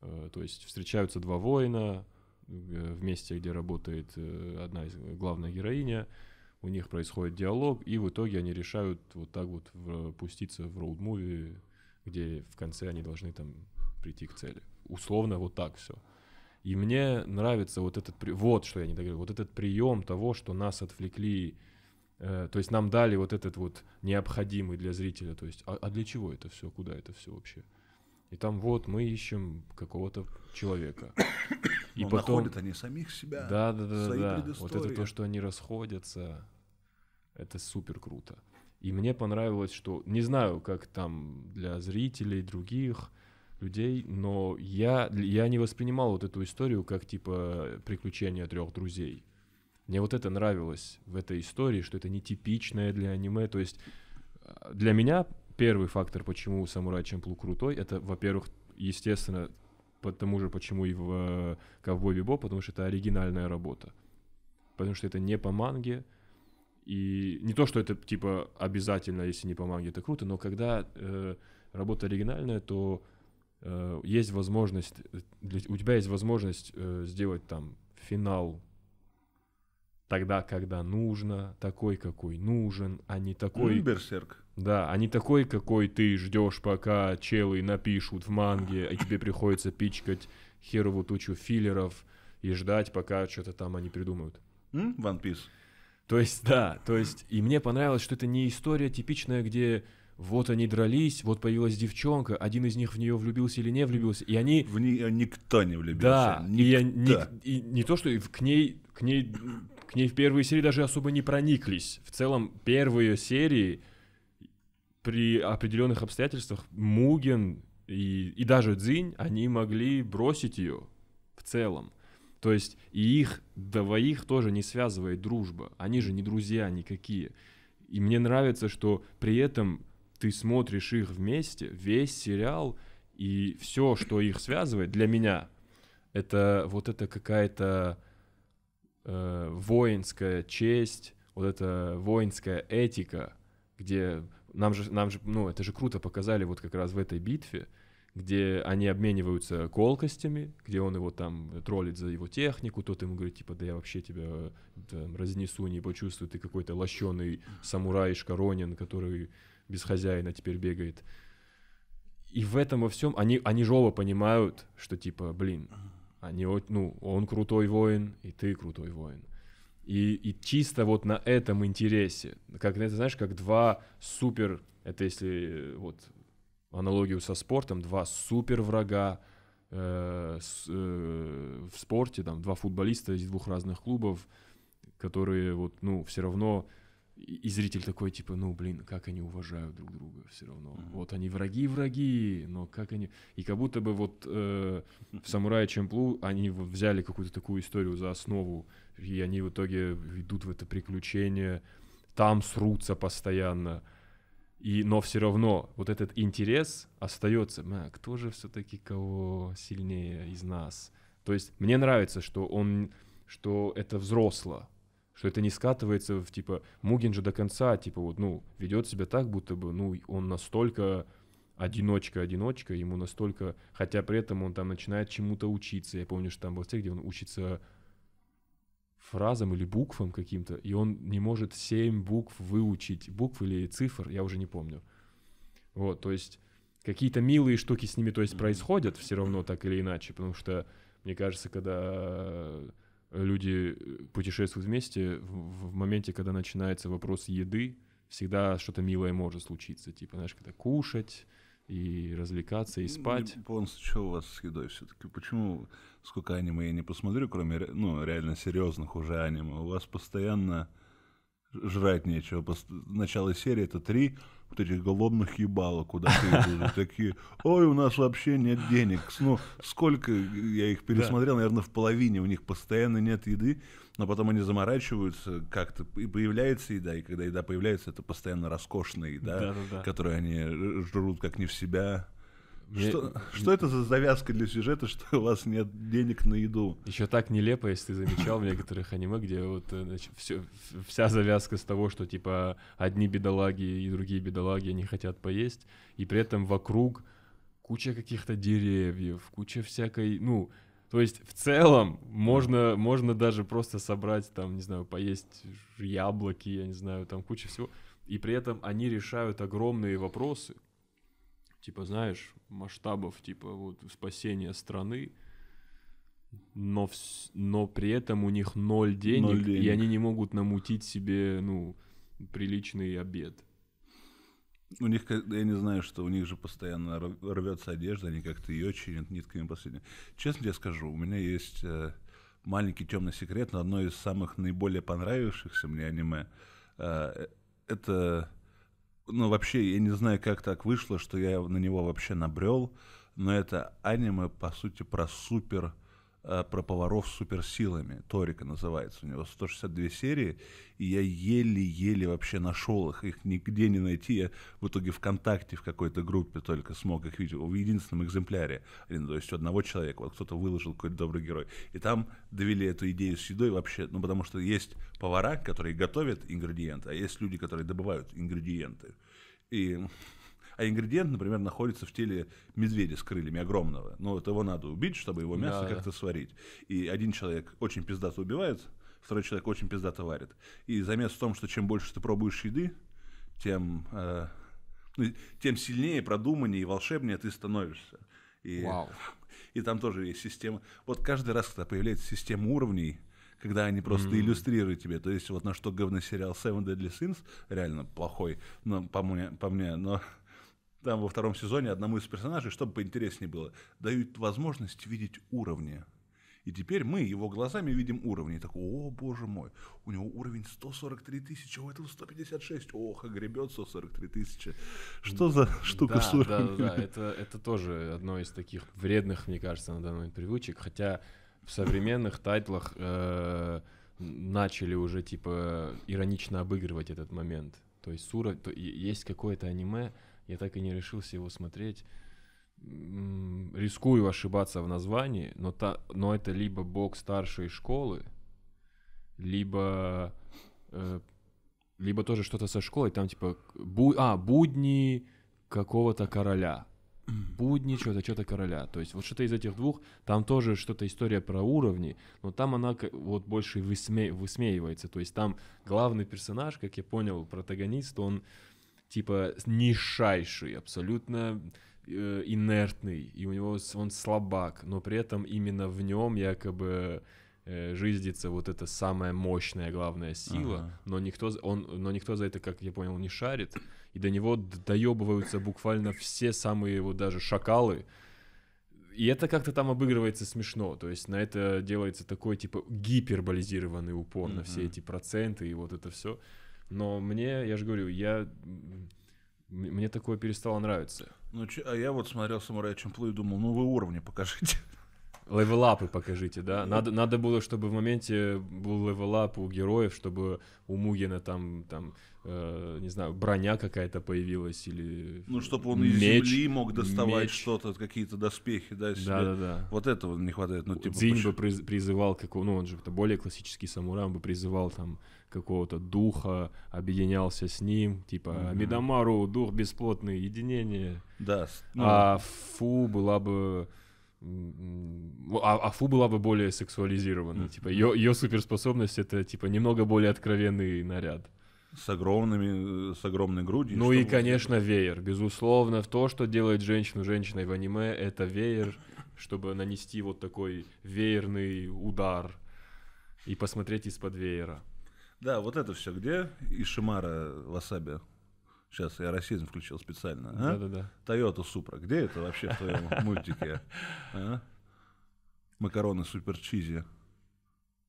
Э, то есть встречаются два воина э, в месте, где работает э, одна из главная героиня, у них происходит диалог, и в итоге они решают вот так вот в, пуститься в роуд-муви, где в конце они должны там прийти к цели. Условно вот так все. И мне нравится вот этот... Вот что я не договорил. Вот этот прием того, что нас отвлекли Э, то есть нам дали вот этот вот необходимый для зрителя, то есть, а, а для чего это все, куда это все вообще? И там вот мы ищем какого-то человека. И Но ну, потом... находят они самих себя. Да, да, да, да. да. Вот это то, что они расходятся, это супер круто. И мне понравилось, что не знаю, как там для зрителей других людей, но я я не воспринимал вот эту историю как типа приключения трех друзей. Мне вот это нравилось в этой истории, что это нетипичное для аниме. То есть э, для меня первый фактор, почему «Самурай Чамплу» крутой, это, во-первых, естественно, потому же, почему и в э, «Ковбой Бибо», потому что это оригинальная работа. Потому что это не по манге, и не то, что это, типа, обязательно, если не по манге, это круто, но когда э, работа оригинальная, то э, есть возможность, э, для, у тебя есть возможность э, сделать там финал тогда, когда нужно, такой, какой нужен, а не такой... Ну, берсерк. Да, а не такой, какой ты ждешь, пока челы напишут в манге, и тебе приходится пичкать херову тучу филлеров и ждать, пока что-то там они придумают. One Piece. То есть, да, то есть, и мне понравилось, что это не история типичная, где вот они дрались, вот появилась девчонка, один из них в нее влюбился или не влюбился, и они... В нее э, никто не влюбился. Да, никто. И, и, и не то, что к ней, к ней, к ней в первые серии даже особо не прониклись. В целом, первые серии при определенных обстоятельствах Муген и, и даже Дзинь, они могли бросить ее в целом. То есть и их двоих тоже не связывает дружба. Они же не друзья никакие. И мне нравится, что при этом ты смотришь их вместе, весь сериал, и все, что их связывает, для меня, это вот это какая-то э, воинская честь, вот это воинская этика, где нам же, нам же, ну, это же круто показали вот как раз в этой битве, где они обмениваются колкостями, где он его там троллит за его технику, тот ему говорит, типа, да я вообще тебя э, там, разнесу, не почувствую, ты какой-то лощеный самурай Ронин, который без хозяина теперь бегает. И в этом во всем они, они же оба понимают, что типа, блин, они, ну, он крутой воин, и ты крутой воин. И, и чисто вот на этом интересе, как, это знаешь, как два супер, это если э, вот аналогию со спортом, два супер врага э, с, э, в спорте, там два футболиста из двух разных клубов, которые вот, ну, все равно и зритель такой, типа, ну, блин, как они уважают друг друга все равно. Mm-hmm. Вот они враги-враги, но как они... И как будто бы вот э, в «Самурае Чемплу» они взяли какую-то такую историю за основу, и они в итоге идут в это приключение, там срутся постоянно. И, но все равно вот этот интерес остается. Мя, кто же все-таки кого сильнее из нас? То есть мне нравится, что он, что это взросло, что это не скатывается в, типа, Мугин же до конца, типа, вот, ну, ведет себя так, будто бы, ну, он настолько одиночка-одиночка, ему настолько... Хотя при этом он там начинает чему-то учиться. Я помню, что там был стих, где он учится фразам или буквам каким-то, и он не может семь букв выучить, букв или цифр, я уже не помню. Вот, то есть какие-то милые штуки с ними, то есть, происходят все равно так или иначе, потому что, мне кажется, когда люди э, путешествуют вместе, в, в моменте, когда начинается вопрос еды, всегда что-то милое может случиться. Типа, знаешь, когда кушать и развлекаться, и спать. Понс, полностью, что у вас с едой все таки Почему сколько аниме я не посмотрю, кроме ну, реально серьезных уже аниме? У вас постоянно жрать нечего. Начало серии это три вот этих голодных ебало куда-то идут. Такие, ой, у нас вообще нет денег. Ну, сколько я их пересмотрел, да. наверное, в половине у них постоянно нет еды, но потом они заморачиваются как-то, и появляется еда, и когда еда появляется, это постоянно роскошная еда, которую они э, жрут как не в себя. Что, что это за завязка для сюжета, что у вас нет денег на еду? Еще так нелепо, если ты замечал в некоторых аниме, где вот значит, э, все, вся завязка с того, что типа одни бедолаги и другие бедолаги не хотят поесть, и при этом вокруг куча каких-то деревьев, куча всякой, ну, то есть в целом можно, можно даже просто собрать там, не знаю, поесть яблоки, я не знаю, там куча всего. И при этом они решают огромные вопросы, типа, знаешь, масштабов, типа, вот, спасения страны, но, в, но при этом у них ноль денег, ноль денег, и они не могут намутить себе, ну, приличный обед. У них, я не знаю, что у них же постоянно рвется одежда, они как-то ее чинят нитками последними. Честно тебе скажу, у меня есть э, маленький темный секрет, но одно из самых наиболее понравившихся мне аниме. Э, э, это ну, вообще, я не знаю, как так вышло, что я на него вообще набрел, но это аниме, по сути, про супер Э, про поваров с суперсилами. Торика называется. У него 162 серии, и я еле-еле вообще нашел их. Их нигде не найти. Я в итоге ВКонтакте в какой-то группе только смог их видеть. В единственном экземпляре. То есть у одного человека. Вот кто-то выложил какой-то добрый герой. И там довели эту идею с едой вообще. Ну, потому что есть повара, которые готовят ингредиенты, а есть люди, которые добывают ингредиенты. И а ингредиент, например, находится в теле медведя с крыльями огромного. но ну, вот его надо убить, чтобы его мясо да. как-то сварить. И один человек очень пиздато убивает, второй человек очень пиздато варит. И замес в том, что чем больше ты пробуешь еды, тем, э, ну, тем сильнее, продуманнее и волшебнее ты становишься. И, Вау. и там тоже есть система. Вот каждый раз, когда появляется система уровней, когда они просто mm-hmm. иллюстрируют тебе. То есть вот на что сериал Seven Deadly Sins, реально плохой, но по мне, по мне но там во втором сезоне одному из персонажей, чтобы поинтереснее было, дают возможность видеть уровни. И теперь мы его глазами видим уровни. И такой, о, боже мой, у него уровень 143 тысячи, у этого 156. Ох, огребет 143 тысячи. Что за штука да, с уровнями? Да, да, это, это тоже одно из таких вредных, мне кажется, на данный момент привычек. Хотя в современных тайтлах э, начали уже, типа, иронично обыгрывать этот момент. То есть, суров... есть какое-то аниме, я так и не решился его смотреть. Рискую ошибаться в названии, но, та, но это либо бог старшей школы, либо, э, либо тоже что-то со школой, там типа, бу, а, будни какого-то короля. Будни что-то, что-то короля. То есть вот что-то из этих двух, там тоже что-то история про уровни, но там она вот больше высме, высмеивается. То есть там главный персонаж, как я понял, протагонист, он типа нишайший, абсолютно э, инертный, и у него он слабак, но при этом именно в нем якобы э, жиздится вот эта самая мощная главная сила, ага. но никто он, но никто за это, как я понял, не шарит, и до него доебываются буквально все самые вот даже шакалы. И это как-то там обыгрывается смешно, то есть на это делается такой типа гиперболизированный упор на все эти проценты и вот это все. Но мне, я же говорю, я мне такое перестало нравиться. Ну, а я вот смотрел «Самурай Чамплу» и думал, ну вы уровни покажите. Левелапы покажите, да? Надо, надо было, чтобы в моменте был левелап у героев, чтобы у Мугина там, там э, не знаю, броня какая-то появилась или Ну, чтобы он меч, из земли мог доставать меч. что-то, какие-то доспехи, да, себе. Да, да, да. Вот этого не хватает. Ну, типа, Дзинь почему? бы призывал, как, он ну, он же это более классический самурай, он бы призывал там какого-то духа, объединялся с ним, типа mm-hmm. Мидамару, дух бесплотный, единение. Да. Ну... А Фу была бы... А, а Фу была бы более сексуализирована. Mm-hmm. Типа ее, ее суперспособность это типа немного более откровенный наряд с огромными, с огромной грудью. Ну и, конечно, веер. Безусловно, то, что делает женщину женщиной в аниме, это веер, чтобы нанести вот такой веерный удар и посмотреть из-под веера. Да, вот это все где? Ишимара Васаби. Сейчас я расизм включил специально. А? Да-да-да. Тойота Супра. Где это вообще в твоем мультике? А? Макароны супер чизи.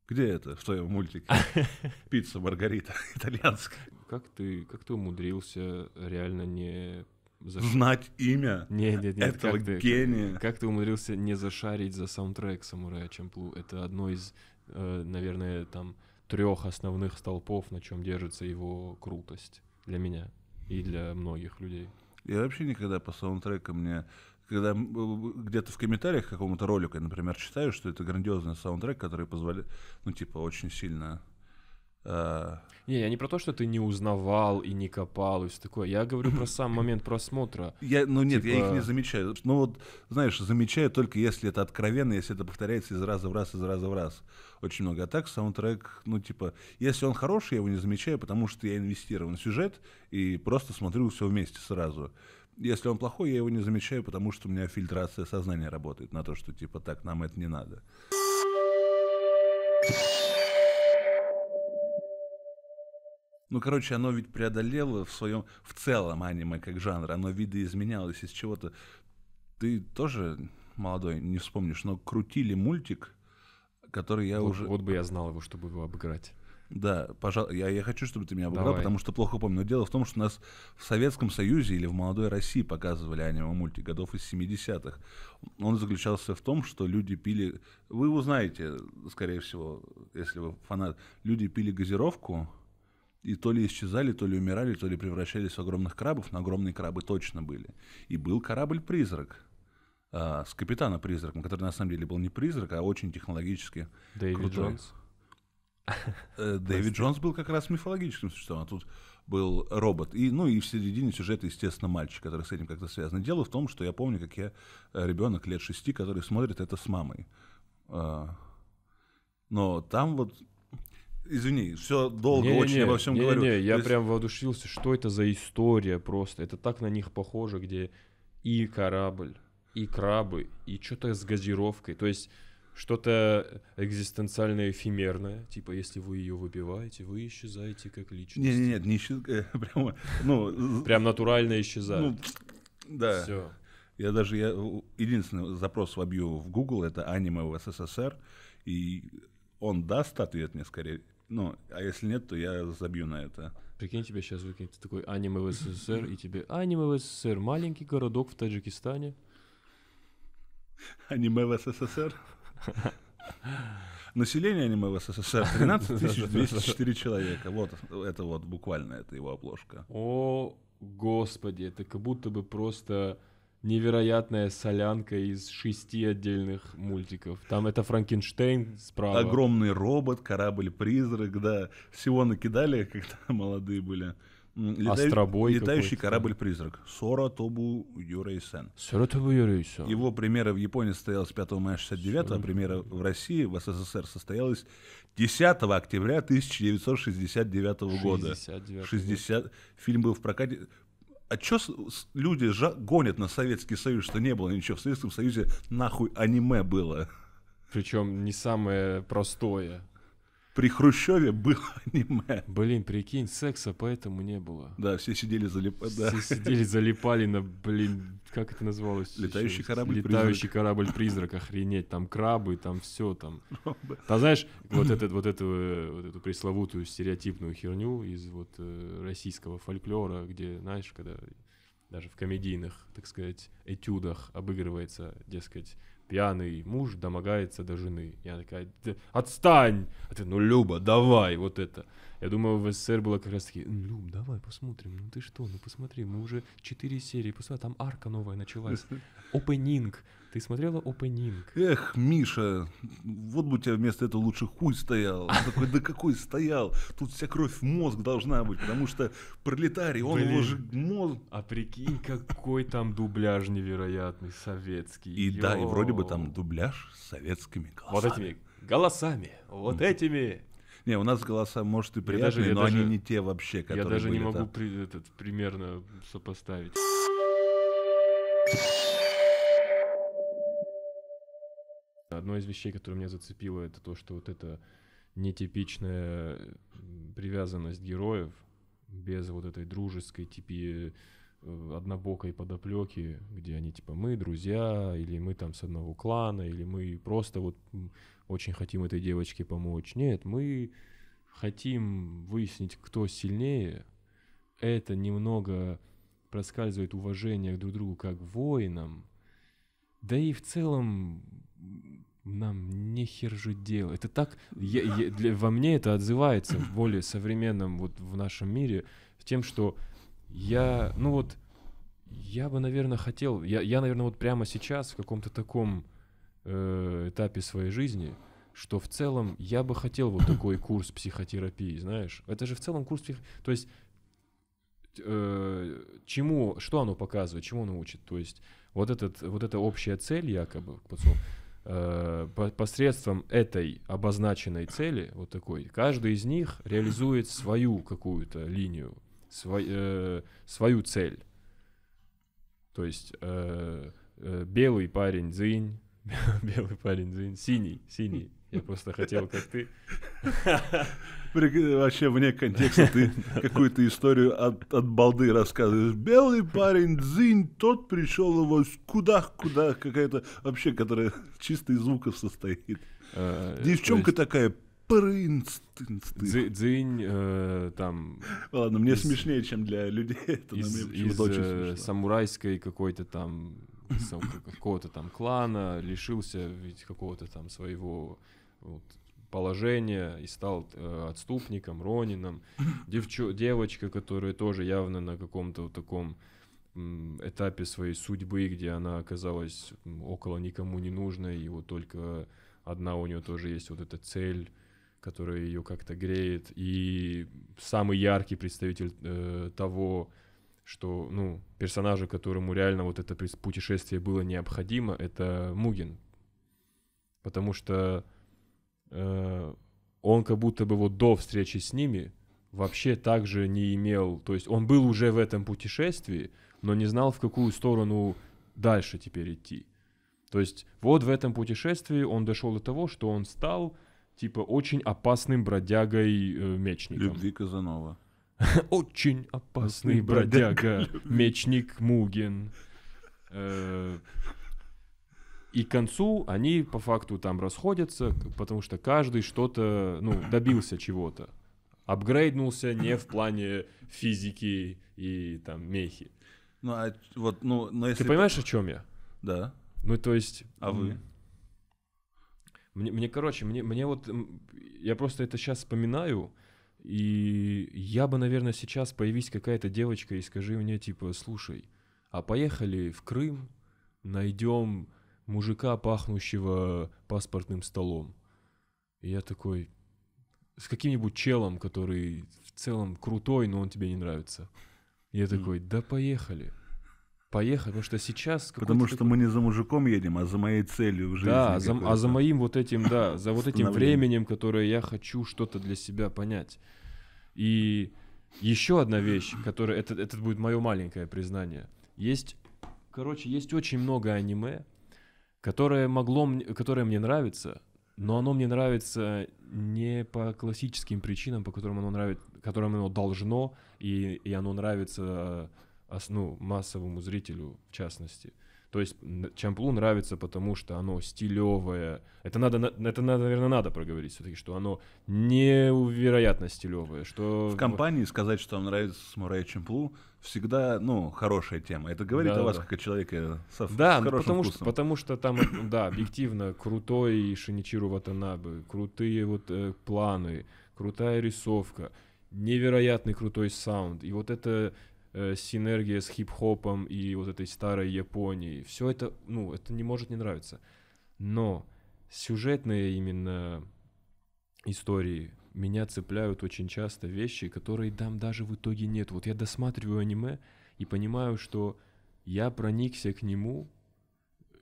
Где это в твоем мультике? Пицца Маргарита итальянская. Как ты, как ты умудрился реально не заш... знать имя нет, нет, нет, этого как ты, Как, как ты умудрился не зашарить за саундтрек Самурая Чамплу? Это одно из, э, наверное, там трех основных столпов, на чем держится его крутость для меня и для многих людей. Я вообще никогда по саундтрекам не... Когда где-то в комментариях к какому-то ролику, я, например, читаю, что это грандиозный саундтрек, который позволяет, ну, типа, очень сильно не, я не про то, что ты не узнавал и не копал и все такое. Я говорю про сам момент просмотра. Я, ну нет, типа... я их типа не замечаю. Ну вот, знаешь, замечаю только если это откровенно, если это повторяется из раза в раз, из раза в раз. Очень много а Так, саундтрек, ну типа, если он хороший, я его не замечаю, потому что я инвестирован в сюжет и просто смотрю все вместе сразу. Если он плохой, я его не замечаю, потому что у меня фильтрация сознания работает на то, что типа так, нам это не надо. Ну, короче, оно ведь преодолело в своем в целом аниме как жанр, оно видоизменялось из чего-то. Ты тоже молодой, не вспомнишь, но крутили мультик, который я вот, уже. Вот бы я знал его, чтобы его обыграть. Да, пожалуй, я, я хочу, чтобы ты меня обыграл, Давай. потому что плохо помню. Но дело в том, что нас в Советском Союзе или в молодой России показывали аниме-мультик годов из 70-х. Он заключался в том, что люди пили... Вы узнаете, скорее всего, если вы фанат. Люди пили газировку, и то ли исчезали, то ли умирали, то ли превращались в огромных крабов, но огромные крабы точно были. И был корабль-призрак э, с капитана-призраком, который на самом деле был не призрак, а очень технологически Дэвид крутой. Джонс. Э, Дэвид Джонс был как раз мифологическим существом, а тут был робот. И, ну и в середине сюжета, естественно, мальчик, который с этим как-то связан. Дело в том, что я помню, как я э, ребенок лет шести, который смотрит это с мамой. А, но там вот Извини, все долго не, очень не, обо всем не, говорю. Не, не, я есть... прям воодушевился, что это за история просто. Это так на них похоже, где и корабль, и крабы, и что-то с газировкой. То есть что-то экзистенциальное, эфемерное. Типа, если вы ее выбиваете, вы исчезаете как личность. Нет, нет, нет, не исчезаете. Э, прямо, ну, Прям натурально исчезает. Ну, да. Все. Я даже я, единственный запрос вобью в Google это аниме в СССР, и он даст ответ мне скорее ну, а если нет, то я забью на это. Прикинь, тебе сейчас выкинет ты такой аниме в СССР, и тебе аниме в СССР, маленький городок в Таджикистане. Аниме в СССР? Население аниме в СССР 13 204 человека. Вот это вот буквально, это его обложка. О, господи, это как будто бы просто невероятная солянка из шести отдельных мультиков. Там это Франкенштейн справа. Огромный робот, корабль-призрак, да. Всего накидали, когда молодые были. Лета... Остробой Летающий корабль-призрак. Сора Тобу Юрейсен. Сора Юрейсен. Его премьера в Японии состоялась 5 мая 69 а премьера в России, в СССР состоялась 10 октября 1969 года. 69 60... Год. Фильм был в прокате а чё люди жа- гонят на Советский Союз, что не было ничего в Советском Союзе, нахуй аниме было? Причем не самое простое при Хрущеве было аниме. Блин, прикинь, секса поэтому не было. Да, все сидели залипали. Да. Все сидели залипали на, блин, как это называлось? Летающий корабль Летающий корабль призрак, охренеть, там крабы, там все там. Ты знаешь, вот этот вот эту э, вот эту пресловутую стереотипную херню из вот э, российского фольклора, где, знаешь, когда даже в комедийных, так сказать, этюдах обыгрывается, дескать, пьяный муж домогается до жены. Я такая, отстань! А ты, ну, Люба, давай, вот это. Я думаю, в СССР было как раз таки, Люб, давай посмотрим, ну ты что, ну посмотри, мы уже четыре серии, посмотри, там арка новая началась, опенинг, Ты смотрела опенинг? Эх, Миша, вот бы у тебя вместо этого лучше хуй стоял. Такой, да какой стоял? Тут вся кровь в мозг должна быть, потому что пролетарий, он Блин. ложит мозг. А прикинь, какой там дубляж невероятный, советский. И Йо. да, и вроде бы там дубляж с советскими голосами. Вот этими голосами, вот этими. Не, у нас голоса, может, и приятные, я даже, но даже, они не те вообще, которые Я даже были не могу там. при, этот, примерно сопоставить. одной из вещей, которая меня зацепило, это то, что вот эта нетипичная привязанность героев без вот этой дружеской типи э, однобокой подоплеки, где они типа мы друзья, или мы там с одного клана, или мы просто вот очень хотим этой девочке помочь. Нет, мы хотим выяснить, кто сильнее. Это немного проскальзывает уважение друг к другу как воинам. Да и в целом нам нехер хер же делать. Это так, я, я, для, во мне это отзывается в более современном вот в нашем мире тем, что я, ну вот, я бы, наверное, хотел, я, я наверное, вот прямо сейчас в каком-то таком э, этапе своей жизни, что в целом я бы хотел вот такой курс психотерапии, знаешь, это же в целом курс, псих... то есть э, чему, что оно показывает, чему оно учит, то есть вот этот, вот эта общая цель якобы, Э, по посредством этой обозначенной цели, вот такой, каждый из них реализует свою какую-то линию, свой, э, свою цель. То есть э, э, белый парень дзынь, белый парень дзынь, синий, синий, я просто хотел, как ты. Вообще вне контекста ты какую-то историю от, от балды рассказываешь. Белый парень, дзынь, тот пришел его куда куда какая-то вообще, которая чисто из звуков состоит. А, Девчонка есть... такая, принц. Дзы, дзынь, э, там... Ладно, мне из, смешнее, чем для людей. Это из, мне из очень э, самурайской какой-то там какого-то там клана, лишился ведь какого-то там своего вот, положение и стал э, отступником, Ронином. Девчу, девочка, которая тоже явно на каком-то вот таком этапе своей судьбы, где она оказалась около никому не нужной, и вот только одна у нее тоже есть вот эта цель, которая ее как-то греет. И самый яркий представитель э, того, что, ну, персонажа, которому реально вот это путешествие было необходимо, это Мугин. Потому что Э, он как будто бы вот до встречи с ними вообще также не имел, то есть он был уже в этом путешествии, но не знал, в какую сторону дальше теперь идти. То есть вот в этом путешествии он дошел до того, что он стал типа очень опасным бродягой э, мечником. Любви Казанова. Очень опасный бродяга, мечник Мугин. Э, и к концу они по факту там расходятся, потому что каждый что-то, ну, добился чего-то. Апгрейднулся не в плане физики и там мехи. Ну, а вот, ну, но если... Ты понимаешь, о чем я? Да. Ну, то есть... А вы? Мне, мне короче, мне, мне вот... Я просто это сейчас вспоминаю, и я бы, наверное, сейчас появись какая-то девочка и скажи мне, типа, слушай, а поехали в Крым, найдем мужика, пахнущего паспортным столом. И я такой, с каким-нибудь челом, который в целом крутой, но он тебе не нравится. Я такой, да поехали. Поехали, потому что сейчас... Потому что такой... мы не за мужиком едем, а за моей целью в жизни. Да, за, а за моим вот этим, да, за вот этим временем, которое я хочу что-то для себя понять. И еще одна вещь, которая... Это, это будет мое маленькое признание. Есть... Короче, есть очень много аниме, которое, могло, которое мне нравится, но оно мне нравится не по классическим причинам, по которым оно нравится, которым оно должно, и, и оно нравится э, ну, массовому зрителю в частности. То есть Чамплу нравится, потому что оно стилевое. Это надо, это надо, наверное, надо проговорить все-таки, что оно невероятно стилевое. Что... В компании сказать, что вам нравится самурай Чамплу, всегда, ну, хорошая тема. Это говорит да, о вас да. как о человеке со да, с хорошим потому вкусом. Что, потому что там, э, да, объективно, крутой Шиничиру Ватанабе, крутые вот э, планы, крутая рисовка, невероятный крутой саунд. И вот это Э, синергия с хип-хопом и вот этой старой Японией. Все это, ну, это не может не нравиться. Но сюжетные именно истории меня цепляют очень часто вещи, которые там даже в итоге нет. Вот я досматриваю аниме и понимаю, что я проникся к нему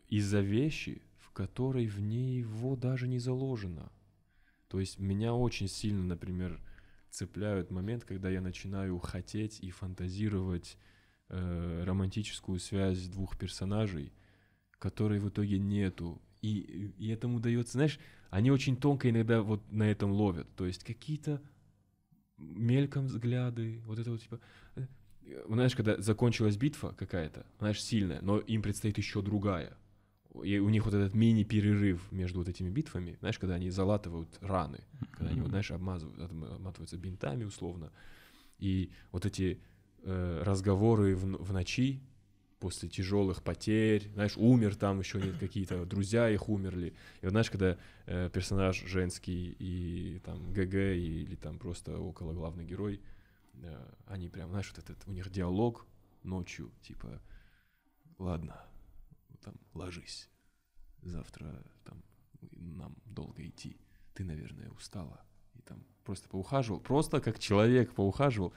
из-за вещи, в которой в ней его даже не заложено. То есть меня очень сильно, например, цепляют момент, когда я начинаю хотеть и фантазировать э, романтическую связь двух персонажей, которой в итоге нету. И, и этому удается, знаешь, они очень тонко иногда вот на этом ловят. То есть какие-то мельком взгляды, вот это вот типа... Э, знаешь, когда закончилась битва какая-то, знаешь, сильная, но им предстоит еще другая и у них вот этот мини-перерыв между вот этими битвами, знаешь, когда они залатывают раны, когда они, вот, знаешь, обмазывают, обматываются бинтами условно, и вот эти э, разговоры в, в ночи после тяжелых потерь, знаешь, умер там еще нет какие-то друзья их умерли, и вот знаешь, когда э, персонаж женский и там ГГ и, или там просто около главный герой, э, они прям, знаешь, вот этот у них диалог ночью, типа, ладно, там, ложись, завтра там нам долго идти, ты, наверное, устала. И там просто поухаживал, просто как человек поухаживал.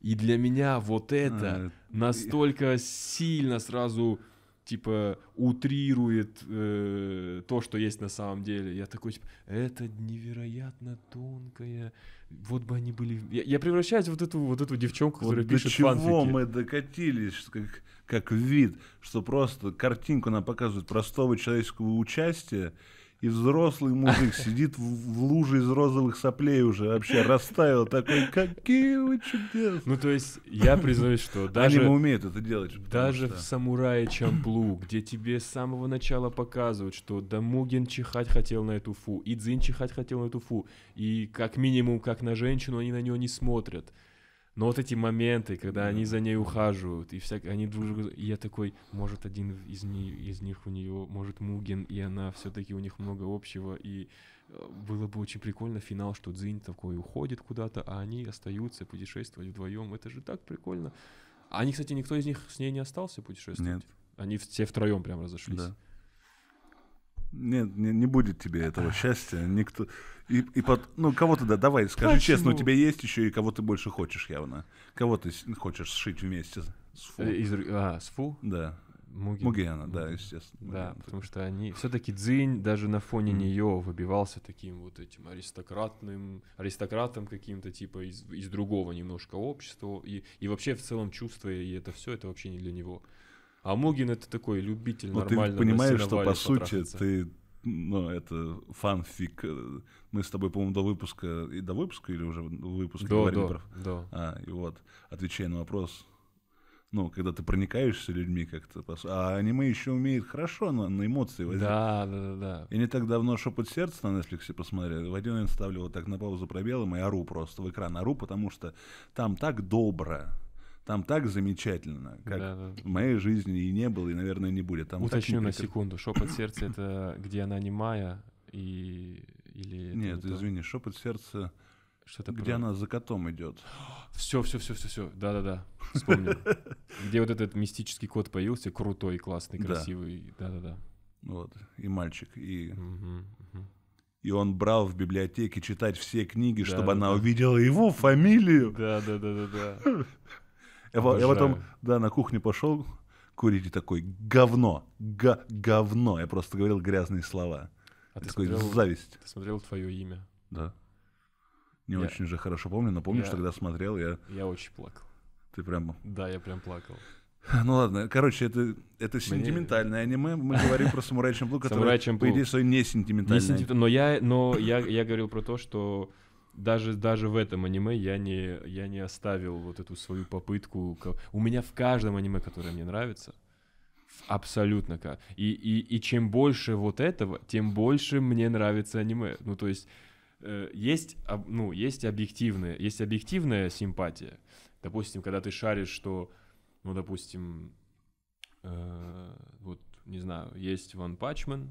И для меня вот это а, настолько и... сильно сразу типа утрирует э, то, что есть на самом деле. Я такой, типа, это невероятно тонкое. Вот бы они были. Я, я превращаюсь в вот эту вот эту девчонку, вот которая до пишет чего фанфики. мы докатились, как как вид, что просто картинку нам показывают простого человеческого участия и взрослый мужик сидит в, в луже из розовых соплей уже вообще растаял такой, какие вы чудесные. Ну то есть я признаюсь, что даже они умеют это делать. Даже что... в самурае Чамплу, где тебе с самого начала показывают, что Дамугин чихать хотел на эту фу, и Дзин чихать хотел на эту фу, и как минимум как на женщину они на нее не смотрят. Но вот эти моменты, когда они за ней ухаживают, и всяк, они друг друга... И я такой, может, один из, не, из них у нее, может, Мугин и она все таки у них много общего, и э, было бы очень прикольно финал, что Дзинь такой уходит куда-то, а они остаются путешествовать вдвоем. Это же так прикольно. А Они, кстати, никто из них с ней не остался путешествовать. Нет. Они все втроем прям разошлись. Да. Нет, не, не будет тебе этого счастья. Никто. И, и под... Ну, кого ты да, давай, скажи Почему? честно, у тебя есть еще и кого ты больше хочешь явно. Кого ты хочешь сшить вместе с Фу? Э, из... А, с Фу? Да. Мугена. Мугена, да, естественно. Да, потому что они... все таки Дзинь даже на фоне mm. нее выбивался таким вот этим аристократным, аристократом каким-то, типа, из, из другого немножко общества. И, и вообще в целом чувство, и это все это вообще не для него. А Могин это такой любитель ну, нормально. Ты понимаешь, что по сути ты ну, это фанфик. Мы с тобой, по-моему, до выпуска, и до выпуска или уже выпуска до, говорили до, про... До. А, и вот, отвечая на вопрос, ну, когда ты проникаешься людьми как-то, а аниме еще умеет хорошо на, на эмоции возить. Да, да, да, да. Я не так давно «Шепот сердца» на Netflix посмотрел, в один момент ставлю вот так на паузу пробелом и ору просто в экран, ору, потому что там так добро, там так замечательно, как да, да. в моей жизни и не было, и, наверное, не будет. Там Уточню на прикр... секунду. Шепот сердца — это где она немая и... Или Нет, не извини, шепот сердца что-то где про... она за котом идет. Все, все, все, все, все. Да, да, да. Вспомнил. Где вот этот мистический кот появился, крутой, классный, красивый. Да, да, да. Вот. И мальчик, и. И он брал в библиотеке читать все книги, чтобы она увидела его фамилию. Да, да, да, да, да. Я, я потом, да, на кухню пошел курить и такой, говно, га говно. Я просто говорил грязные слова. А ты такой, смотрел, зависть. Ты смотрел твое имя? Да. Не я... очень же хорошо помню, но помнишь, я... тогда смотрел, я... Я очень плакал. Ты прям... Да, я прям плакал. Ну ладно, короче, это, это сентиментальное Мне... аниме. Мы говорим про самурай Чамплу, который, по идее, свой не сентиментальный. Не сентимент... но я, но я, я говорил про то, что даже, даже в этом аниме я не, я не оставил вот эту свою попытку. У меня в каждом аниме, которое мне нравится, абсолютно как. И, и, и чем больше вот этого, тем больше мне нравится аниме. Ну, то есть, э, есть, ну, есть объективная, есть объективная симпатия. Допустим, когда ты шаришь, что, ну, допустим, э, вот, не знаю, есть Ван Пачман,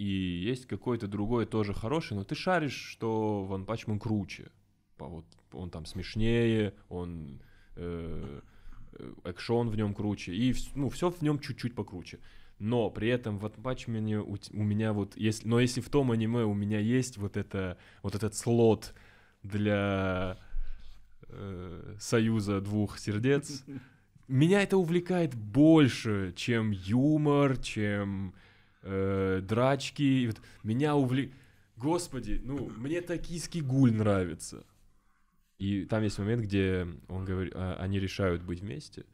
и есть какой-то другой тоже хороший, но ты шаришь, что Ван Пачман круче. Вот он там смешнее, он э, э экшон в нем круче, и ну, все в нем чуть-чуть покруче. Но при этом в Атмачмене у, у меня вот, если, но если в том аниме у меня есть вот, это, вот этот слот для э, союза двух сердец, меня это увлекает больше, чем юмор, чем э, драчки. Вот меня увлек... Господи, ну, мне токийский гуль нравится. И там есть момент, где он говорит, а, они решают быть вместе.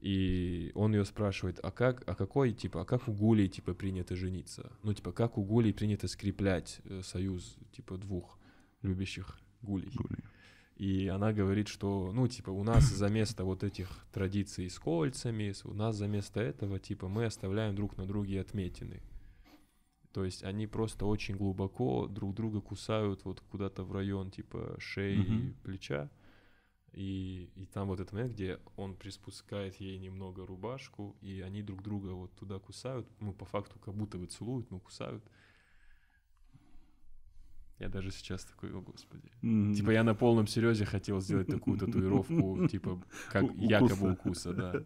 И он ее спрашивает, а как, а какой, типа, а как у гулей, типа, принято жениться? Ну, типа, как у гулей принято скреплять э, союз, типа, двух любящих гулей? гулей. И она говорит, что, ну, типа, у нас за место вот этих традиций с кольцами, у нас за место этого, типа, мы оставляем друг на друге отметины. То есть они просто очень глубоко друг друга кусают вот куда-то в район, типа, шеи, mm плеча. И, и там вот этот момент, где он приспускает ей немного рубашку, и они друг друга вот туда кусают, ну, по факту, как будто бы целуют, но кусают. mm я даже сейчас такой, о господи. Mm-hmm. Типа я на полном серьезе хотел сделать такую татуировку, типа как якобы укуса, да.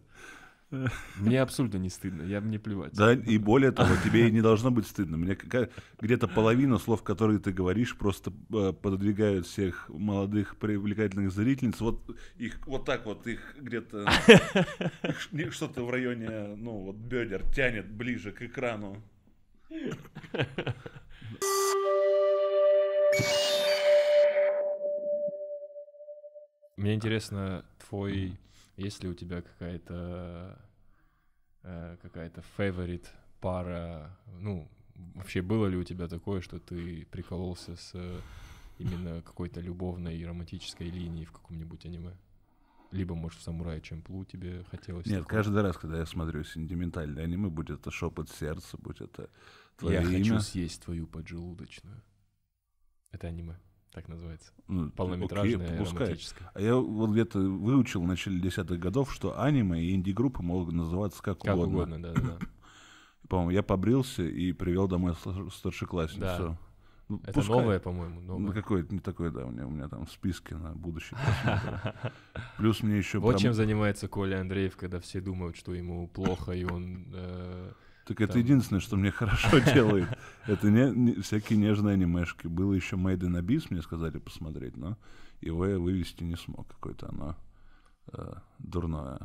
Мне абсолютно не стыдно, я мне плевать. Да, и более того, тебе и не должно быть стыдно. Мне где-то половина слов, которые ты говоришь, просто э, пододвигают всех молодых привлекательных зрительниц. Вот их вот так вот их где-то что-то в районе, ну вот бедер тянет ближе к экрану. Мне интересно, твой, есть ли у тебя какая-то э, какая-то favorite пара, ну, вообще было ли у тебя такое, что ты прикололся с э, именно какой-то любовной и романтической линией в каком-нибудь аниме? Либо, может, в «Самурае Чемплу» тебе хотелось? Нет, такого? каждый раз, когда я смотрю сентиментальные аниме, будь это «Шепот сердца», будь это твое Я имя. хочу съесть твою поджелудочную. Это аниме так называется. Ну, Полнометражное окей, романтическое. А я вот где-то выучил в начале десятых годов, что аниме и инди-группы могут называться как, как угодно. угодно да, да. По-моему, я побрился и привел домой старшеклассницу. Да. Ну, это пускай. новое, по-моему. Новое. Ну, какое-то не такое, да, у меня, у меня там в списке на будущее. Плюс мне еще... Вот чем занимается Коля Андреев, когда все думают, что ему плохо, и он э, так это единственное, что мне хорошо делает. Это не, не, всякие нежные анимешки. Было еще Made in Abyss, мне сказали посмотреть, но его я вывести не смог. Какое-то оно э, дурное.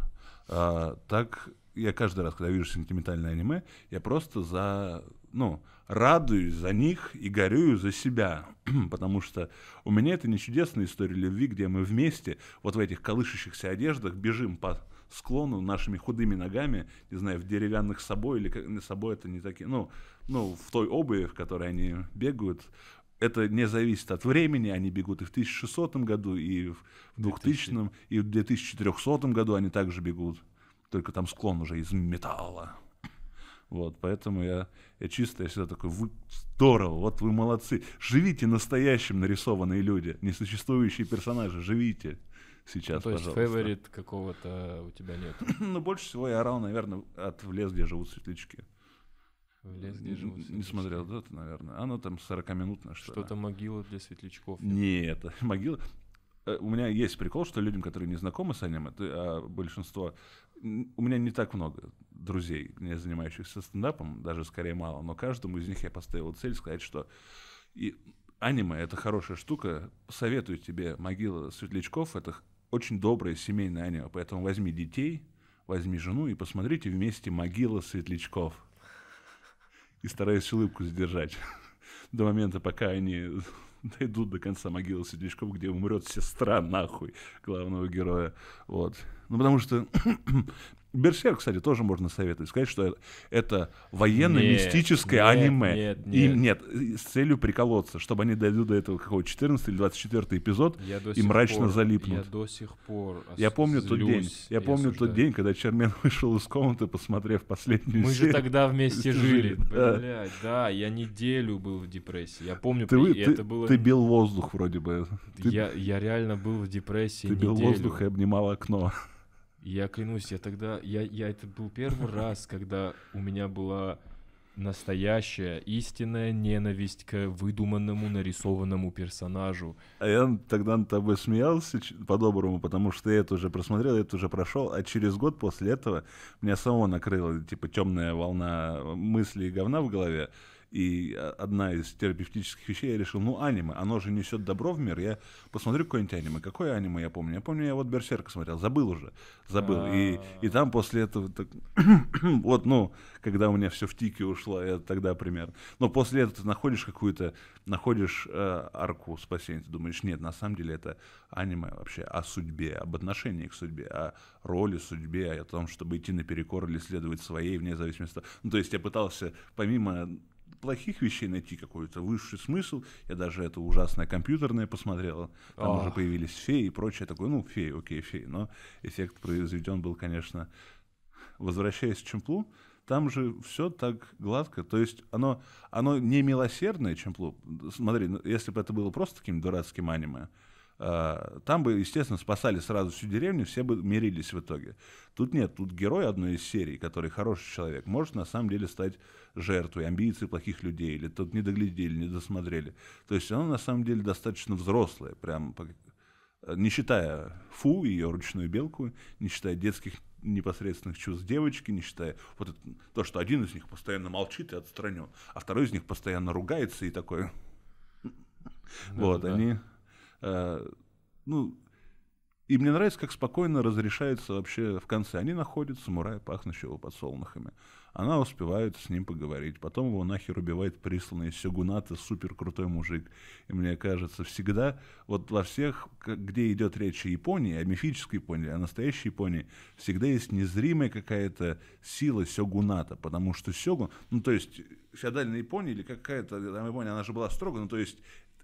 А, так я каждый раз, когда вижу сентиментальное аниме, я просто за, ну, радуюсь за них и горюю за себя, потому что у меня это не чудесная история любви, где мы вместе вот в этих колышущихся одеждах бежим по склону нашими худыми ногами, не знаю, в деревянных собой или как, собой это не такие, ну, ну, в той обуви, в которой они бегают, это не зависит от времени, они бегут и в 1600 году, и в 2000, и в 2400 году они также бегут, только там склон уже из металла. Вот, поэтому я, я чисто, я всегда такой, вы здорово, вот вы молодцы. Живите настоящим нарисованные люди, несуществующие персонажи, живите сейчас, ну, То есть фаворит какого-то у тебя нет? ну, больше всего я орал, наверное, от «В лес, где живут светлячки». В лес, где живут светлячки. Не смотрел, да, ты, наверное. Оно там 40-минутное, что Что-то могила для светлячков. Нет, могила э, у меня есть прикол, что людям, которые не знакомы с аниме, а большинство... У меня не так много друзей, не занимающихся стендапом, даже скорее мало, но каждому из них я поставил цель сказать, что и аниме — это хорошая штука, советую тебе «Могила светлячков», это очень доброе семейное аниме, поэтому возьми детей, возьми жену и посмотрите вместе «Могила светлячков». И стараюсь улыбку сдержать до момента, пока они дойдут до конца могилы светлячков, где умрет сестра нахуй главного героя. Вот. Ну, потому что Берсерк, кстати, тоже можно советовать. Сказать, что это военно-мистическое нет, аниме. Нет, нет. И, нет, с целью приколоться, чтобы они дойдут до этого какого 14 или 24 эпизод я и мрачно пор, залипнут. Я до сих пор Я помню злюсь, тот день. Я помню осуждаю. тот день, когда Чермен вышел из комнаты, посмотрев последнюю Мы серию. Мы же тогда вместе жили. Да. Блядь, да, я неделю был в депрессии. Я помню, ты, при... ты, это было... Ты бил воздух вроде бы. Ты... Я, я реально был в депрессии Ты неделю. бил воздух и обнимал окно. Я клянусь, я тогда, я, я это был первый раз, когда у меня была настоящая, истинная ненависть к выдуманному, нарисованному персонажу. А я тогда над тобой смеялся по-доброму, потому что я это уже просмотрел, я это уже прошел, а через год после этого меня самого накрыла, типа, темная волна мыслей и говна в голове. И а, одна из терапевтических вещей я решил, ну, аниме, оно же несет добро в мир, я посмотрю какое-нибудь аниме. Какое аниме я помню? Я помню, я вот Берсерка смотрел, забыл уже, забыл. И, и там после этого, так, вот, ну, когда у меня все в тике ушло, я тогда примерно. Но после этого ты находишь какую-то, находишь э, арку спасения, ты думаешь, нет, на самом деле это аниме вообще о судьбе, об отношении к судьбе, о роли судьбе, о том, чтобы идти наперекор или следовать своей, вне зависимости от того. Ну, то есть я пытался, помимо плохих вещей найти какой-то высший смысл. Я даже это ужасное компьютерное посмотрела. Там Ох. уже появились феи и прочее. Такой, ну, феи, окей, феи. Но эффект произведен был, конечно... Возвращаясь к Чемплу, там же все так гладко. То есть оно, оно не милосердное, чем Смотри, ну, если бы это было просто таким дурацким аниме, Э, там бы, естественно, спасали сразу всю деревню, все бы мирились в итоге. Тут нет, тут герой одной из серий, который хороший человек, может на самом деле стать жертвой амбиций плохих людей, или тут не доглядели, не досмотрели. То есть она на самом деле достаточно взрослая, прям э, не считая Фу, ее ручную белку, не считая детских непосредственных чувств девочки, не считая вот это, то, что один из них постоянно молчит и отстранен, а второй из них постоянно ругается и такой... Да, вот, да. они Э, ну, и мне нравится, как спокойно разрешается вообще в конце. Они находят самурая, пахнущего подсолнухами. Она успевает с ним поговорить. Потом его нахер убивает присланный Сёгуната, супер крутой мужик. И мне кажется, всегда, вот во всех, где идет речь о Японии, о мифической Японии, о настоящей Японии, всегда есть незримая какая-то сила Сёгуната. Потому что Сёгун, ну то есть феодальная Япония или какая-то там Япония, она же была строго, ну то есть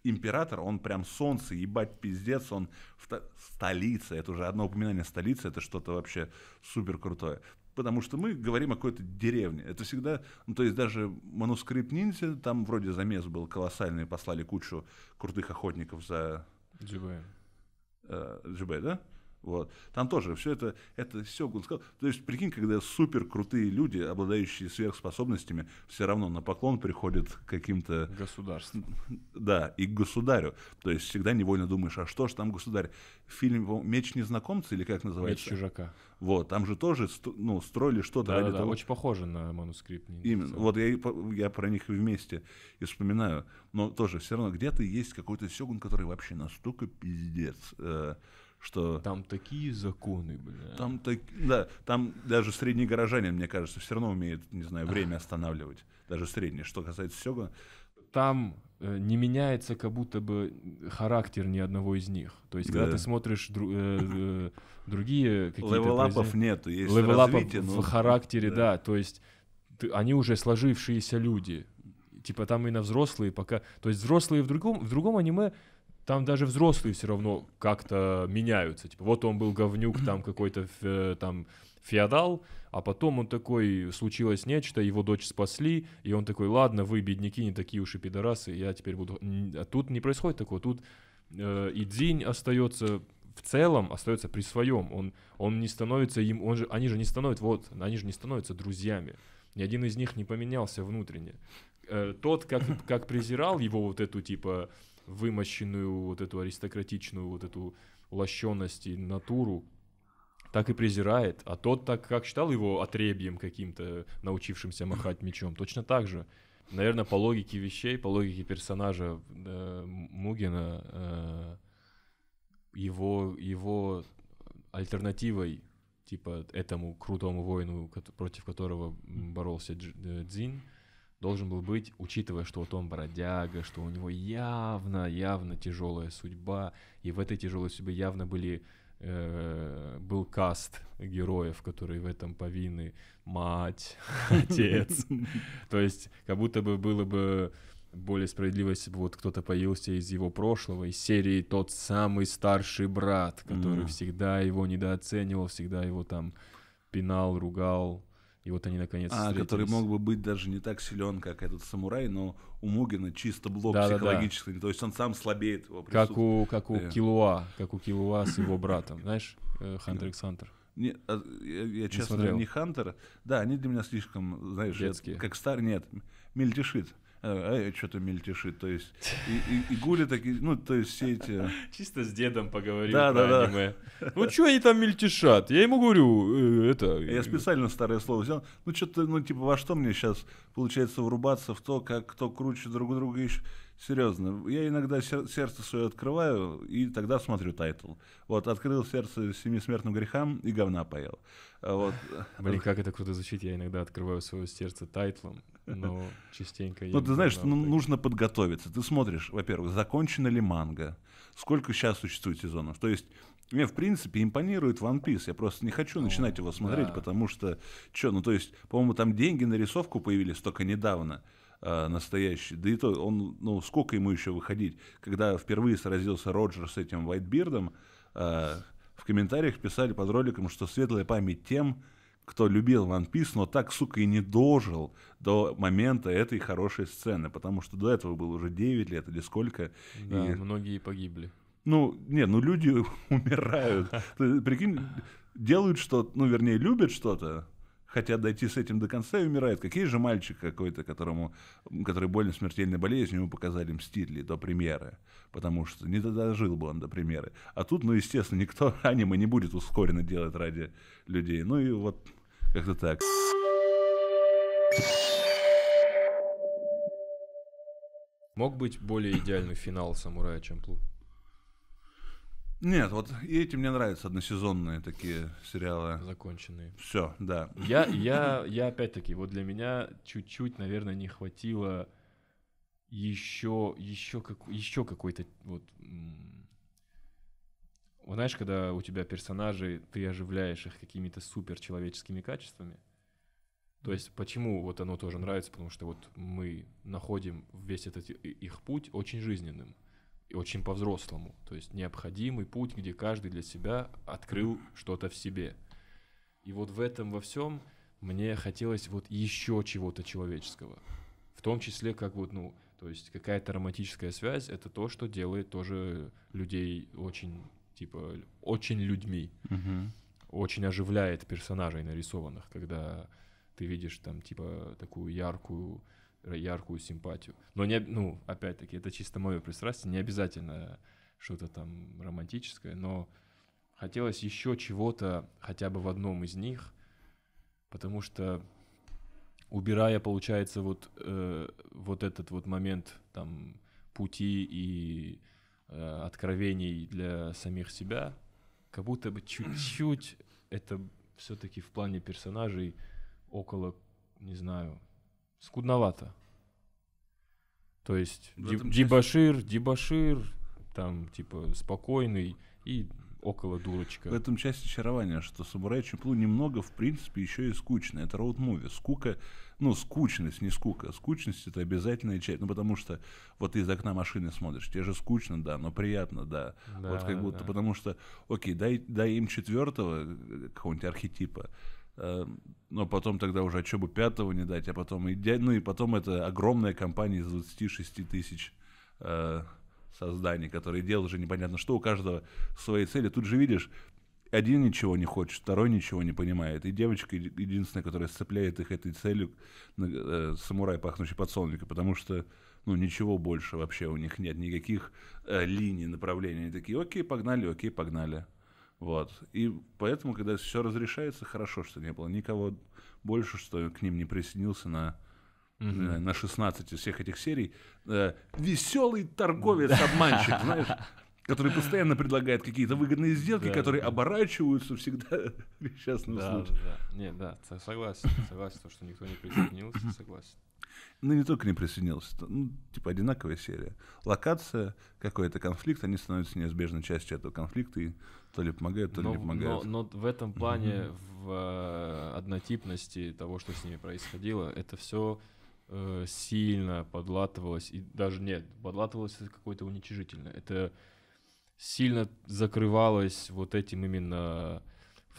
император, он прям солнце, ебать, пиздец, он в столица, это уже одно упоминание столицы, это что-то вообще супер крутое. Потому что мы говорим о какой-то деревне. Это всегда, ну, то есть даже манускрипт ниндзя, там вроде замес был колоссальный, послали кучу крутых охотников за... Джибэ. Э, Джибэ, да? Вот. Там тоже все это, это Сёгун сказал. То есть, прикинь, когда супер крутые люди, обладающие сверхспособностями, все равно на поклон приходят к каким-то... Государству. Да, и к государю. То есть всегда невольно думаешь, а что ж там государь? Фильм «Меч незнакомца» или как называется? «Меч чужака». Вот, там же тоже ну, строили что-то да, ради да, того... очень похоже на манускрипт. Именно. Вот я, я про них вместе и вспоминаю. Но тоже все равно где-то есть какой-то Сёгун, который вообще настолько пиздец. Э, что... Там такие законы, бля. Там, так, да, там даже средний горожанин, мне кажется, все равно умеет, не знаю, время останавливать. Даже средний. Что касается Сёга... Там э, не меняется как будто бы характер ни одного из них. То есть, да. когда ты смотришь дру, э, э, другие какие-то... Левелапов нету, есть Левелапов развитие, но... в характере, да. да. То есть, ты, они уже сложившиеся люди. Типа там и на взрослые пока... То есть, взрослые в другом, в другом аниме там даже взрослые все равно как-то меняются. Типа, вот он был говнюк, там какой-то э, там феодал, а потом он такой, случилось нечто, его дочь спасли, и он такой, ладно, вы, бедняки, не такие уж и пидорасы, я теперь буду... А тут не происходит такого, тут э, и день остается в целом остается при своем. Он, он не становится им, он же, они же не становятся, вот, они же не становятся друзьями. Ни один из них не поменялся внутренне. Э, тот, как, как презирал его вот эту, типа, вымощенную вот эту аристократичную вот эту лощенность и натуру, так и презирает, а тот так как считал его отребьем каким-то, научившимся махать мечом, точно так же. Наверное, по логике вещей, по логике персонажа э, Мугина, э, его, его альтернативой типа этому крутому воину, против которого боролся э, Дзин, должен был быть, учитывая, что вот он бродяга, что у него явно, явно тяжелая судьба, и в этой тяжелой судьбе явно были э, был каст героев, которые в этом повинны, мать, отец. То есть как будто бы было бы более справедливо, если бы вот кто-то появился из его прошлого, из серии тот самый старший брат, который всегда его недооценивал, всегда его там пинал, ругал, и вот они наконец А, встретились. который мог бы быть даже не так силен, как этот самурай, но у Мугина чисто блок да, психологический. Да, да. То есть он сам слабеет его Как у, как у yeah. Э. Килуа, как у Килуа с его братом. Знаешь, э, Хантер x Хантер. Не, а, я, я не честно, смотрел. не Хантер. Да, они для меня слишком, знаешь, Детские. Я, как стар, нет, мельтешит. Э, а, а э, что-то мельтешит, то есть, и, и, и гули такие, ну, то есть все эти... Чисто с дедом поговорил да, про да, аниме. Да. Ну, что они там мельтешат? Я ему говорю, э, это... Э, Я специально старое слово взял, ну, что-то, ну, типа, во что мне сейчас, получается, врубаться в то, как кто круче друг друга ищет? Серьезно, я иногда сердце свое открываю и тогда смотрю тайтл. Вот, открыл сердце семи смертным грехам и говна поел. А вот. Э, Блин, как это круто звучит, я иногда открываю свое сердце тайтлом, но частенько... Ну, ты знаешь, что ну, нужно подготовиться. Ты смотришь, во-первых, закончена ли манга, сколько сейчас существует сезонов. То есть мне, в принципе, импонирует One Piece. Я просто не хочу начинать его смотреть, потому что... Что, ну, то есть, по-моему, там деньги на рисовку появились только недавно. Э, настоящий. Да и то, он, ну, сколько ему еще выходить? Когда впервые сразился Роджер с этим Уайтбирдом, э, в комментариях писали под роликом, что светлая память тем, кто любил One Piece, но так, сука, и не дожил до момента этой хорошей сцены, потому что до этого было уже 9 лет или сколько. Да, и... многие погибли. Ну, не, ну люди умирают. прикинь, делают что-то, ну, вернее, любят что-то, хотят дойти с этим до конца и умирают. Какие же мальчик какой-то, которому, который больно смертельной болезнью, ему показали «Мстители» до премьеры, потому что не дожил бы он до премьеры. А тут, ну, естественно, никто аниме не будет ускоренно делать ради людей. Ну и вот как-то так. Мог быть более идеальный финал самурая, чем нет, вот эти мне нравятся односезонные такие сериалы. Законченные. Все, да. Я, я, я опять-таки, вот для меня чуть-чуть, наверное, не хватило еще, еще, как, еще какой-то вот вот знаешь, когда у тебя персонажи, ты оживляешь их какими-то суперчеловеческими качествами. То есть почему вот оно тоже нравится? Потому что вот мы находим весь этот их путь очень жизненным и очень по-взрослому. То есть необходимый путь, где каждый для себя открыл что-то в себе. И вот в этом во всем мне хотелось вот еще чего-то человеческого. В том числе, как вот, ну, то есть какая-то романтическая связь, это то, что делает тоже людей очень, типа, очень людьми. Угу. Очень оживляет персонажей нарисованных, когда ты видишь там, типа, такую яркую яркую симпатию. Но не, ну, опять-таки, это чисто мое пристрастие, не обязательно что-то там романтическое, но хотелось еще чего-то хотя бы в одном из них, потому что убирая, получается, вот, э, вот этот вот момент там пути и э, откровений для самих себя, как будто бы чуть-чуть это все-таки в плане персонажей около, не знаю, скудновато. То есть Ди, дебашир, Дибашир, там типа спокойный и около дурочка. В этом часть очарования, что Самурай Чеплу немного, в принципе, еще и скучно. Это роуд-муви. Скука, ну, скучность, не скука. Скучность — это обязательная часть. Ну, потому что вот ты из окна машины смотришь, тебе же скучно, да, но приятно, да. да вот как будто, да. потому что, окей, дай, дай им четвертого э, какого-нибудь архетипа, Э, но потом тогда уже, а что бы пятого не дать, а потом, и, ну и потом это огромная компания из 26 тысяч э, созданий, которые делают уже непонятно что, у каждого свои цели. Тут же видишь, один ничего не хочет, второй ничего не понимает. И девочка единственная, которая сцепляет их этой целью, э, самурай, пахнущий подсолника, потому что ну, ничего больше вообще у них нет, никаких э, линий, направлений. Они такие, окей, погнали, окей, погнали. Вот. И поэтому, когда все разрешается, хорошо, что не было никого больше, что к ним не присоединился на угу. на 16 из всех этих серий. Э, веселый торговец-обманщик, знаешь, который постоянно предлагает какие-то выгодные сделки, да, которые да. оборачиваются всегда несчастным да, случаем. Да, да. Нет, да, согласен, согласен, то, что никто не присоединился, согласен. Ну, не только не присоединился, ну, типа одинаковая серия. Локация, какой-то конфликт, они становятся неизбежной частью этого конфликта и то ли помогают, то ли не помогают. Но, но в этом плане, mm-hmm. в э, однотипности того, что с ними происходило, это все э, сильно подлатывалось, и даже нет, подлатывалось это какое-то уничижительное. Это сильно закрывалось вот этим именно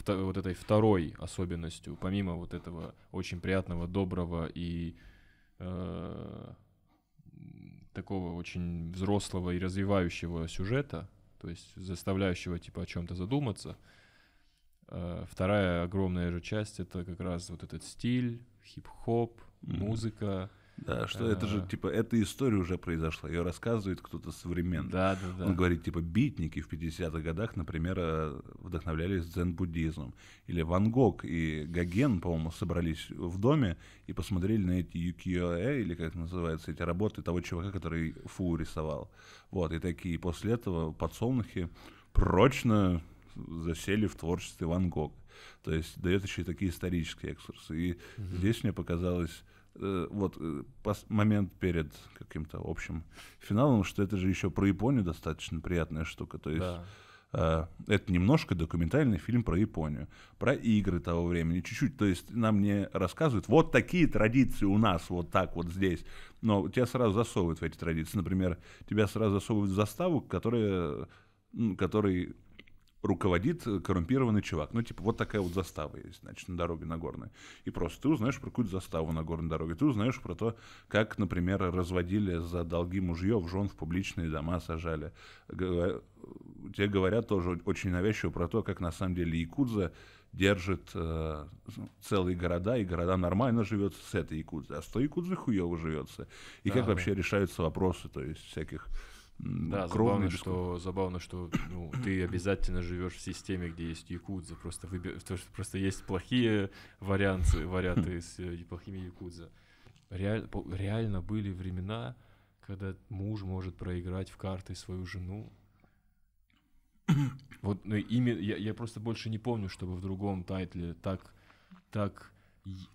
вот этой второй особенностью, помимо вот этого очень приятного, доброго и Э, такого очень взрослого и развивающего сюжета, то есть заставляющего типа о чем-то задуматься. Э, вторая огромная же часть это как раз вот этот стиль, хип-хоп, mm-hmm. музыка да, что это же, а. типа, эта история уже произошла, ее рассказывает кто-то современный. Да, да, да. Он говорит, типа, битники в 50-х годах, например, э, вдохновлялись дзен-буддизмом. Или Ван Гог и Гоген, по-моему, собрались в доме и посмотрели на эти юкиоэ, или как называется эти работы того чувака, который Фу рисовал. Вот, и такие после этого подсолнухи прочно засели в творчестве Ван гог То есть дает еще и такие исторические экскурсы. И угу. здесь мне показалось Э, вот э, момент перед каким-то общим финалом, что это же еще про Японию достаточно приятная штука. То есть да. Э, это немножко документальный фильм про Японию, про игры того времени, чуть-чуть. То есть нам не рассказывают, вот такие традиции у нас, вот так вот здесь. Но тебя сразу засовывают в эти традиции. Например, тебя сразу засовывают в заставу, которая, который руководит э, коррумпированный чувак. Ну, типа, вот такая вот застава есть, значит, на дороге Нагорной. И просто ты узнаешь про какую-то заставу на горной дороге. Ты узнаешь про то, как, например, разводили за долги в жен в публичные дома сажали. Тебе говорят тоже очень навязчиво про то, как на самом деле Якудза держит э, целые города, и города нормально живет с этой Якудзой, а с той Якудзой хуево живется. И как ага. вообще решаются вопросы, то есть всяких да, кровный. Забавно, что, что забавно, что ну, ты обязательно живешь в системе, где есть якудза. Просто, выбер... просто есть плохие варианты, варианты с э, плохими якудза. Реаль... Реально были времена, когда муж может проиграть в карты свою жену. Вот ну, имя, я, я просто больше не помню, чтобы в другом тайтле так, так,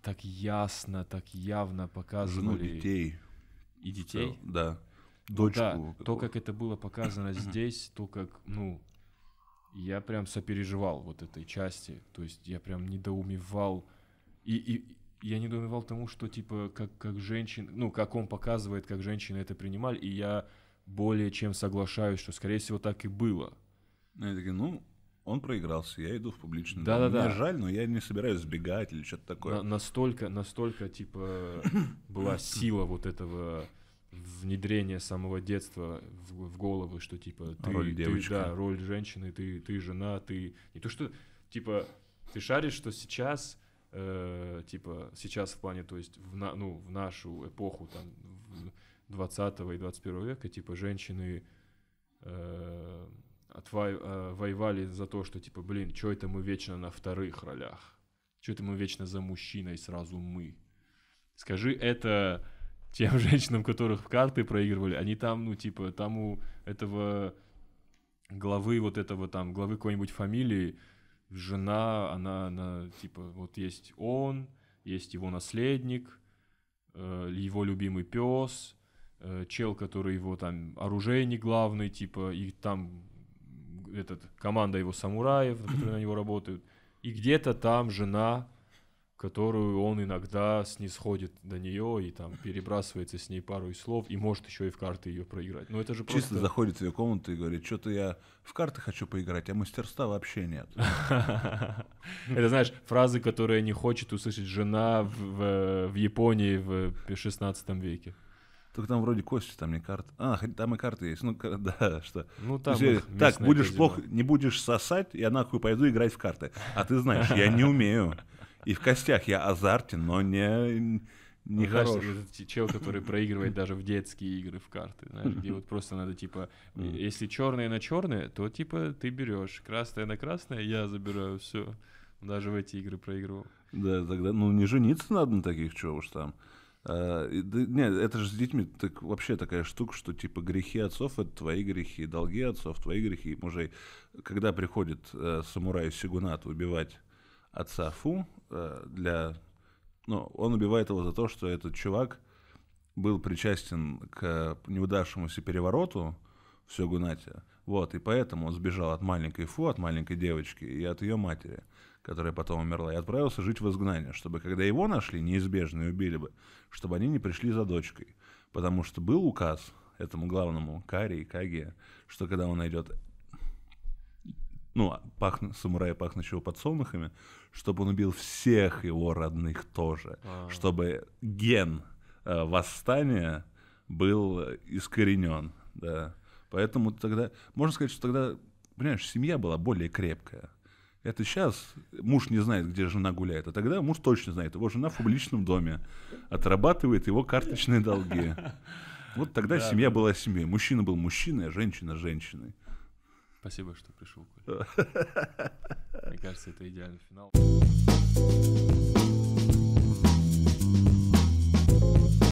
так ясно, так явно показывали. Жену детей. И детей? Да дочку. Да, которую... то, как это было показано здесь, то, как, ну, я прям сопереживал вот этой части, то есть я прям недоумевал, и, и я недоумевал тому, что, типа, как, как женщин, ну, как он показывает, как женщины это принимали, и я более чем соглашаюсь, что, скорее всего, так и было. Ну, я такие, ну, он проигрался, я иду в публичный да, да Да, Мне жаль, но я не собираюсь сбегать или что-то такое. На, настолько, настолько, типа, была сила вот этого внедрение самого детства в, в головы, что типа ты, роль ты, да, роль женщины, ты, ты жена, ты не то что типа ты шаришь, что сейчас э, типа сейчас в плане, то есть в на, ну в нашу эпоху там 20 и 21 века типа женщины э, отвай, э, воевали за то, что типа блин, что это мы вечно на вторых ролях, что это мы вечно за мужчиной сразу мы. Скажи это тем женщинам, которых в карты проигрывали, они там, ну, типа, там у этого главы вот этого там, главы какой-нибудь фамилии, жена, она, она, типа, вот есть он, есть его наследник, э, его любимый пес, э, чел, который его там оружейник главный, типа, и там этот, команда его самураев, которые на него работают, и где-то там жена которую он иногда снисходит до нее и там перебрасывается с ней пару слов, и может еще и в карты ее проиграть. Но ну, это же Чисто просто... заходит в ее комнату и говорит, что-то я в карты хочу поиграть, а мастерства вообще нет. Это, знаешь, фразы, которые не хочет услышать жена в Японии в 16 веке. Только там вроде кости, там не карты. А, там и карты есть. Ну, да, что. Ну, там Если, так, будешь казино. плохо, не будешь сосать, я нахуй пойду играть в карты. А ты знаешь, я не умею. И в костях я азартен, но не, не ну, хорош. Знаешь, чел, который проигрывает даже в детские игры в карты, знаешь, где вот просто надо типа, если черное на черное, то типа ты берешь, красное на красное, я забираю все. Даже в эти игры проигрывал. Да, тогда, ну не жениться надо на таких, чего уж там. А, да, нет, это же с детьми так, вообще такая штука, что типа грехи отцов это твои грехи, долги отцов твои грехи. Мужей, когда приходит э, самурай Сигунат выбивать отца Фу э, для... Ну, он убивает его за то, что этот чувак был причастен к неудавшемуся перевороту в Сёгунате. Вот, и поэтому он сбежал от маленькой Фу, от маленькой девочки и от ее матери, которая потом умерла, и отправился жить в изгнание, чтобы когда его нашли, неизбежно и убили бы, чтобы они не пришли за дочкой. Потому что был указ этому главному Кари и Каге, что когда он найдет ну, а пахну, самурая, пахнущего подсолнухами, чтобы он убил всех его родных тоже, А-а-а. чтобы ген э, восстания был искоренен, да. Поэтому тогда, можно сказать, что тогда, понимаешь, семья была более крепкая. Это сейчас муж не знает, где жена гуляет, а тогда муж точно знает, его жена в публичном доме отрабатывает его карточные долги. Вот тогда да, семья да. была семьей. Мужчина был мужчиной, а женщина женщиной. Спасибо, что пришел, Коля. Мне кажется, это идеальный финал.